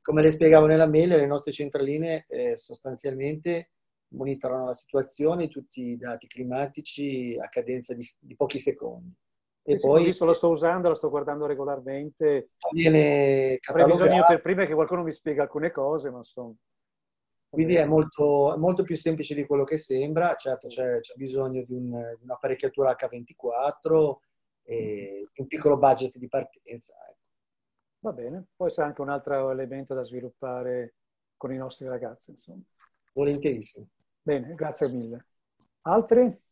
Speaker 1: come le
Speaker 3: spiegavo nella mail,
Speaker 1: le nostre centraline eh,
Speaker 3: sostanzialmente monitorano la situazione, tutti i dati climatici a cadenza
Speaker 1: di, di pochi secondi e sì, poi... Visto, la eh, sto usando, la sto guardando regolarmente. Viene
Speaker 3: Avrei bisogno per prima
Speaker 1: che qualcuno mi spiega alcune cose, ma insomma.
Speaker 3: Quindi è molto, molto più semplice di quello che sembra, certo c'è, c'è bisogno di, un, un'apparecchiatura
Speaker 1: H24 e
Speaker 3: un piccolo budget di partenza. Ecco.
Speaker 1: Va bene, poi c'è anche un altro elemento da sviluppare con i nostri ragazzi, insomma. Volentierissimo. Bene, grazie mille. Altri?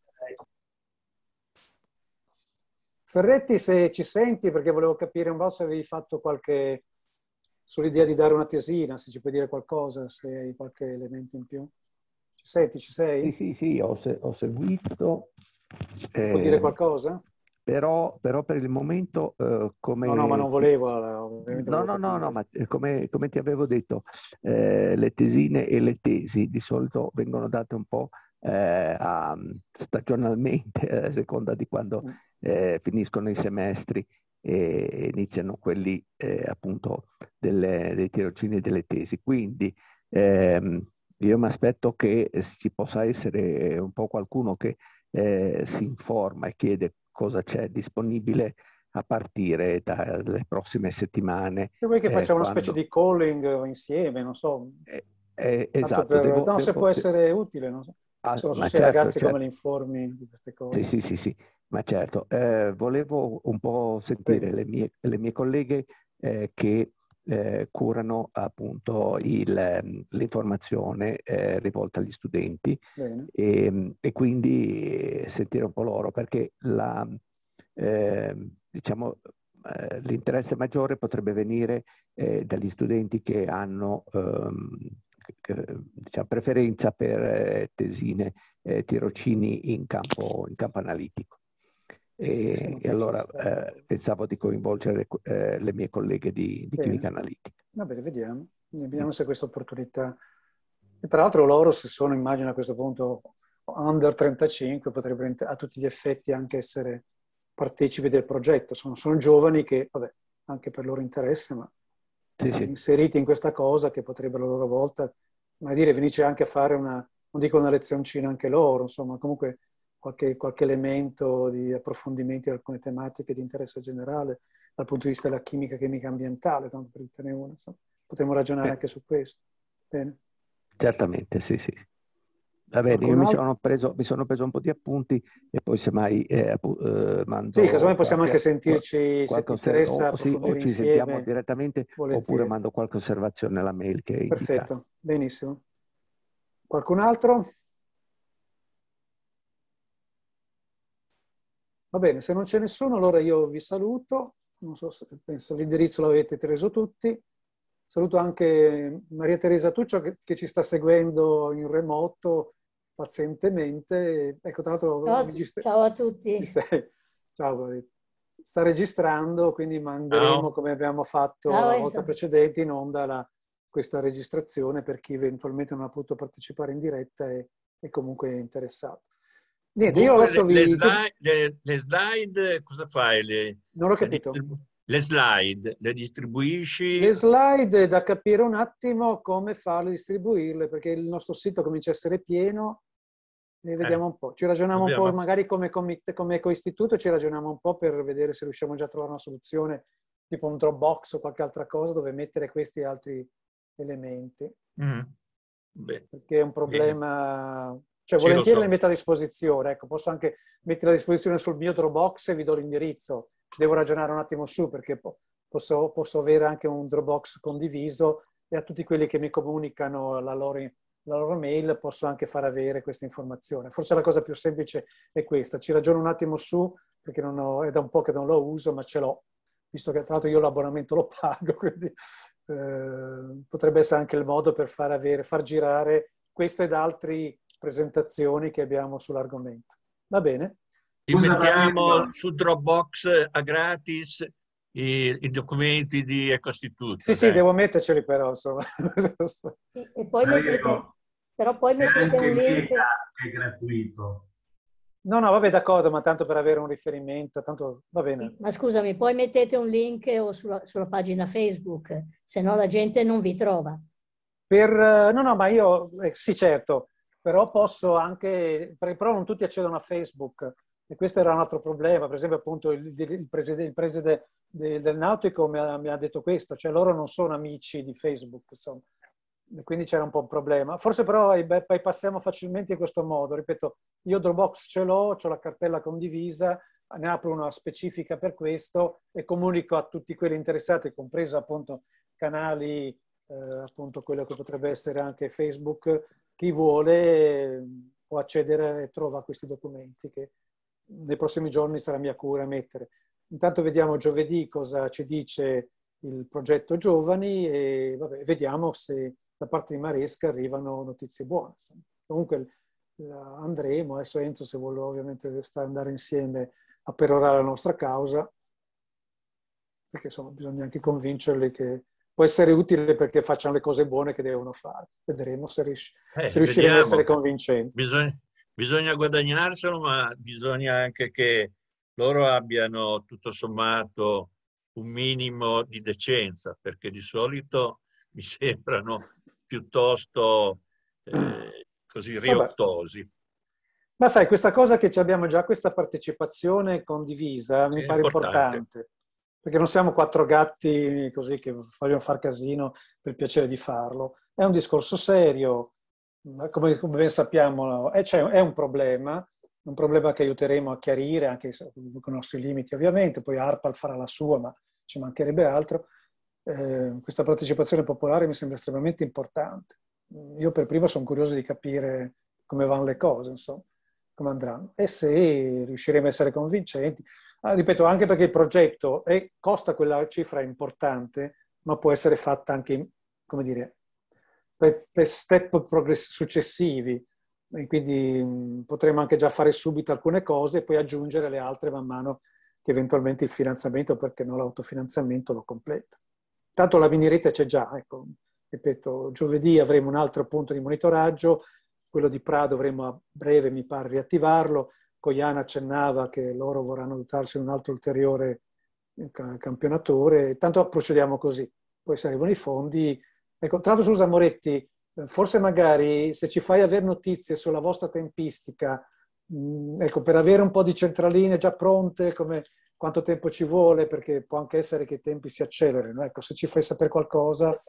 Speaker 1: Ferretti, se ci senti, perché volevo capire un po' se avevi fatto qualche... sull'idea di dare una tesina, se ci puoi dire qualcosa, se hai qualche elemento in più. Ci senti, ci sei? Sì, sì,
Speaker 8: sì, ho, se- ho seguito. Eh, puoi dire eh,
Speaker 1: qualcosa?
Speaker 8: Però, però, per il momento, eh, come... No, no, ma non eh, volevo...
Speaker 1: No, no, no,
Speaker 8: no, ma eh, come, come ti avevo detto, eh, le tesine e le tesi di solito vengono date un po' eh, a, mm, stagionalmente, a seconda di quando mm eh, finiscono i semestri e iniziano quelli eh, appunto delle, dei tirocini e delle tesi. Quindi ehm, io mi aspetto che ci possa essere un po' qualcuno che eh, si informa e chiede cosa c'è disponibile a partire dalle prossime settimane. Se vuoi che eh, facciamo quando... una specie
Speaker 1: di calling insieme, non so.
Speaker 8: Eh, eh, esatto. Per... Devo, no, devo... se può
Speaker 1: essere utile, non so. Ah, Solo se certo, i ragazzi certo. come certo. li informi di queste cose. Sì, sì, sì,
Speaker 8: sì. Ma certo, eh, volevo un po' sentire le mie, le mie colleghe eh, che eh, curano appunto il, ehm, l'informazione eh, rivolta agli studenti e, ehm, e, quindi sentire un po' loro perché la, ehm, diciamo, eh, l'interesse maggiore potrebbe venire eh, dagli studenti che hanno ehm, diciamo, preferenza per tesine, tirocini in campo, in campo analitico. E, e allora eh, pensavo di coinvolgere eh, le mie colleghe di, di clinica analitica.
Speaker 1: Va bene, vediamo. Vediamo mm. se questa opportunità... E tra l'altro loro, se sono, immagino, a questo punto under 35, potrebbero a tutti gli effetti anche essere partecipi del progetto. Sono, sono giovani che, vabbè, anche per loro interesse, ma sì, sì. inseriti in questa cosa che potrebbero a loro volta, dire, venirci anche a fare una, non dico una lezioncina anche loro, insomma, comunque qualche, qualche elemento di approfondimento di alcune tematiche di interesse generale dal punto di vista della chimica, chimica ambientale, tanto per dirne una. Potremmo ragionare Beh. anche su questo. Bene.
Speaker 8: Certamente, sì, sì. Va bene, io mi sono, preso, mi sono, preso, un po' di appunti e poi semmai eh, eh, mando... Sì, casomai possiamo qualche, anche sentirci se ti interessa o, sì, o ci sentiamo
Speaker 1: direttamente volentieri. oppure mando
Speaker 8: qualche osservazione alla mail che Perfetto, indicata.
Speaker 1: benissimo. Qualcun altro? Va bene, se non c'è nessuno, allora io vi saluto. Non so se penso l'indirizzo l'avete preso tutti. Saluto anche Maria Teresa Tuccio che, che ci sta seguendo in remoto pazientemente. Ecco, tra l'altro... Ciao, registri- ciao a tutti. Sei, ciao, sta registrando, quindi manderemo, come abbiamo fatto oh, la volta precedente, in onda la, questa registrazione per chi eventualmente non ha potuto partecipare in diretta e, e comunque è interessato. Niente, io adesso vi... Le slide,
Speaker 5: le, le slide eh, cosa fai? Le, non ho capito. Le slide, le distribuisci?
Speaker 1: Le slide da capire un attimo come farle distribuirle, perché il nostro sito comincia a essere pieno. Ne eh, vediamo eh, un po'. Ci ragioniamo un po', magari come, come ecoistituto ci ragioniamo un po' per vedere se riusciamo già a trovare una soluzione, tipo un Dropbox o qualche altra cosa, dove mettere questi altri elementi. Mm. Perché è un problema... Bene cioè, sì, volentieri so. le metto a disposizione, ecco, posso anche mettere a disposizione sul mio Dropbox e vi do l'indirizzo. Devo ragionare un attimo su perché posso, posso avere anche un Dropbox condiviso e a tutti quelli che mi comunicano la loro, la loro mail posso anche far avere questa informazione. Forse la cosa più semplice è questa, ci ragiono un attimo su perché ho, è da un po' che non lo uso, ma ce l'ho, visto che tra l'altro io l'abbonamento lo pago, quindi eh, potrebbe essere anche il modo per far, avere, far girare questo ed altri presentazioni che abbiamo sull'argomento. Va bene? Ti mettiamo
Speaker 5: su Dropbox eh, a gratis i, i documenti di
Speaker 1: Ecostituto. Sì, dai. sì, devo metterceli però, insomma. Sì,
Speaker 6: e poi mettete, però poi
Speaker 7: mettete un link... È
Speaker 1: gratuito. No, no, vabbè, d'accordo, ma tanto per avere un riferimento, tanto va bene. Sì,
Speaker 7: ma scusami, poi mettete un link sulla, sulla pagina
Speaker 6: Facebook, se no la gente non vi trova.
Speaker 1: Per, eh, no, no, ma io, eh, sì certo, però posso anche, però non tutti accedono a Facebook e questo era un altro problema, per esempio appunto il, il preside, il preside del, del Nautico mi ha, mi ha, detto questo, cioè loro non sono amici di Facebook, insomma. E quindi c'era un po' un problema. Forse però eh, passiamo facilmente in questo modo, ripeto, io Dropbox ce l'ho, ho la cartella condivisa, ne apro una specifica per questo e comunico a tutti quelli interessati, compreso appunto canali eh, appunto quello che potrebbe essere anche Facebook, chi vuole eh, può accedere e trova questi documenti che nei prossimi giorni sarà mia cura mettere. Intanto vediamo giovedì cosa ci dice il progetto Giovani e vabbè, vediamo se da parte di Maresca arrivano notizie buone. Comunque eh, andremo, adesso Enzo se vuole ovviamente andare insieme a perorare la nostra causa, perché insomma bisogna anche convincerli che può essere utile perché facciano le cose buone che devono fare. Vedremo se, rius- eh, se riusciremo a essere convincenti.
Speaker 5: Bisogna, bisogna guadagnarselo, ma bisogna anche che loro abbiano tutto sommato un minimo di decenza, perché di solito mi sembrano piuttosto eh, così riottosi. Vabbè.
Speaker 1: Ma sai, questa cosa che abbiamo già, questa partecipazione condivisa, mi è pare importante. importante perché non siamo quattro gatti così che vogliono far casino per il piacere di farlo. È un discorso serio, come, come ben sappiamo è, cioè, è, un problema, un problema che aiuteremo a chiarire anche con i nostri limiti ovviamente, poi ARPAL farà la sua, ma ci mancherebbe altro. Eh, questa partecipazione popolare mi sembra estremamente importante. Io per prima sono curioso di capire come vanno le cose, insomma, come andranno e se riusciremo a essere convincenti. Ah, ripeto, anche perché il progetto è, costa quella cifra importante, ma può essere fatta anche, come dire, per, per step progress- successivi. E quindi mh, mm, potremo anche già fare subito alcune cose e poi aggiungere le altre man mano che eventualmente il finanziamento, perché no l'autofinanziamento, lo completa. Tanto la vignirete c'è già, ecco, ripeto, giovedì avremo un altro punto di monitoraggio, quello di Pra dovremo a breve, mi pare, riattivarlo, Coiana accennava che loro vorranno dotarsi di un altro ulteriore eh, campionatore, tanto procediamo così. Poi se arrivano i fondi. Ecco, tra l'altro, Susa Moretti, eh, forse magari se ci fai avere notizie sulla vostra tempistica, mm, ecco, per avere un po' di centraline già pronte, come quanto tempo ci vuole, perché può anche essere che i tempi si accelerino. Ecco, se ci fai sapere qualcosa,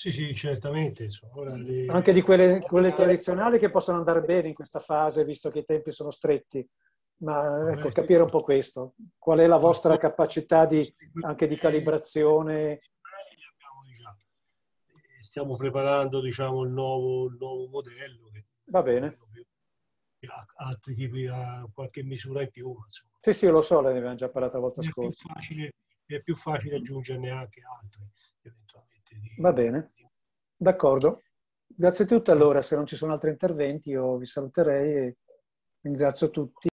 Speaker 1: sì, sì, certamente. Insomma, mm. le... Anche di quelle, quelle, tradizionali che possono andare bene in questa fase, visto che i tempi sono stretti. Ma ecco, eh, capire un po' questo. Qual è la vostra capacità di, anche di calibrazione? Diciamo, eh, stiamo preparando diciamo, il, nuovo, il nuovo modello. Va bene.
Speaker 5: Altri tipi, a qualche
Speaker 1: misura in più. Insomma. Sì, sì, lo so, ne abbiamo già parlato la volta è scorsa. Più facile,
Speaker 5: è più facile aggiungerne anche altri
Speaker 1: niente. Di... Va bene, d'accordo. Grazie a tutti. Allora, se non ci sono altri interventi, io vi saluterei e ringrazio tutti.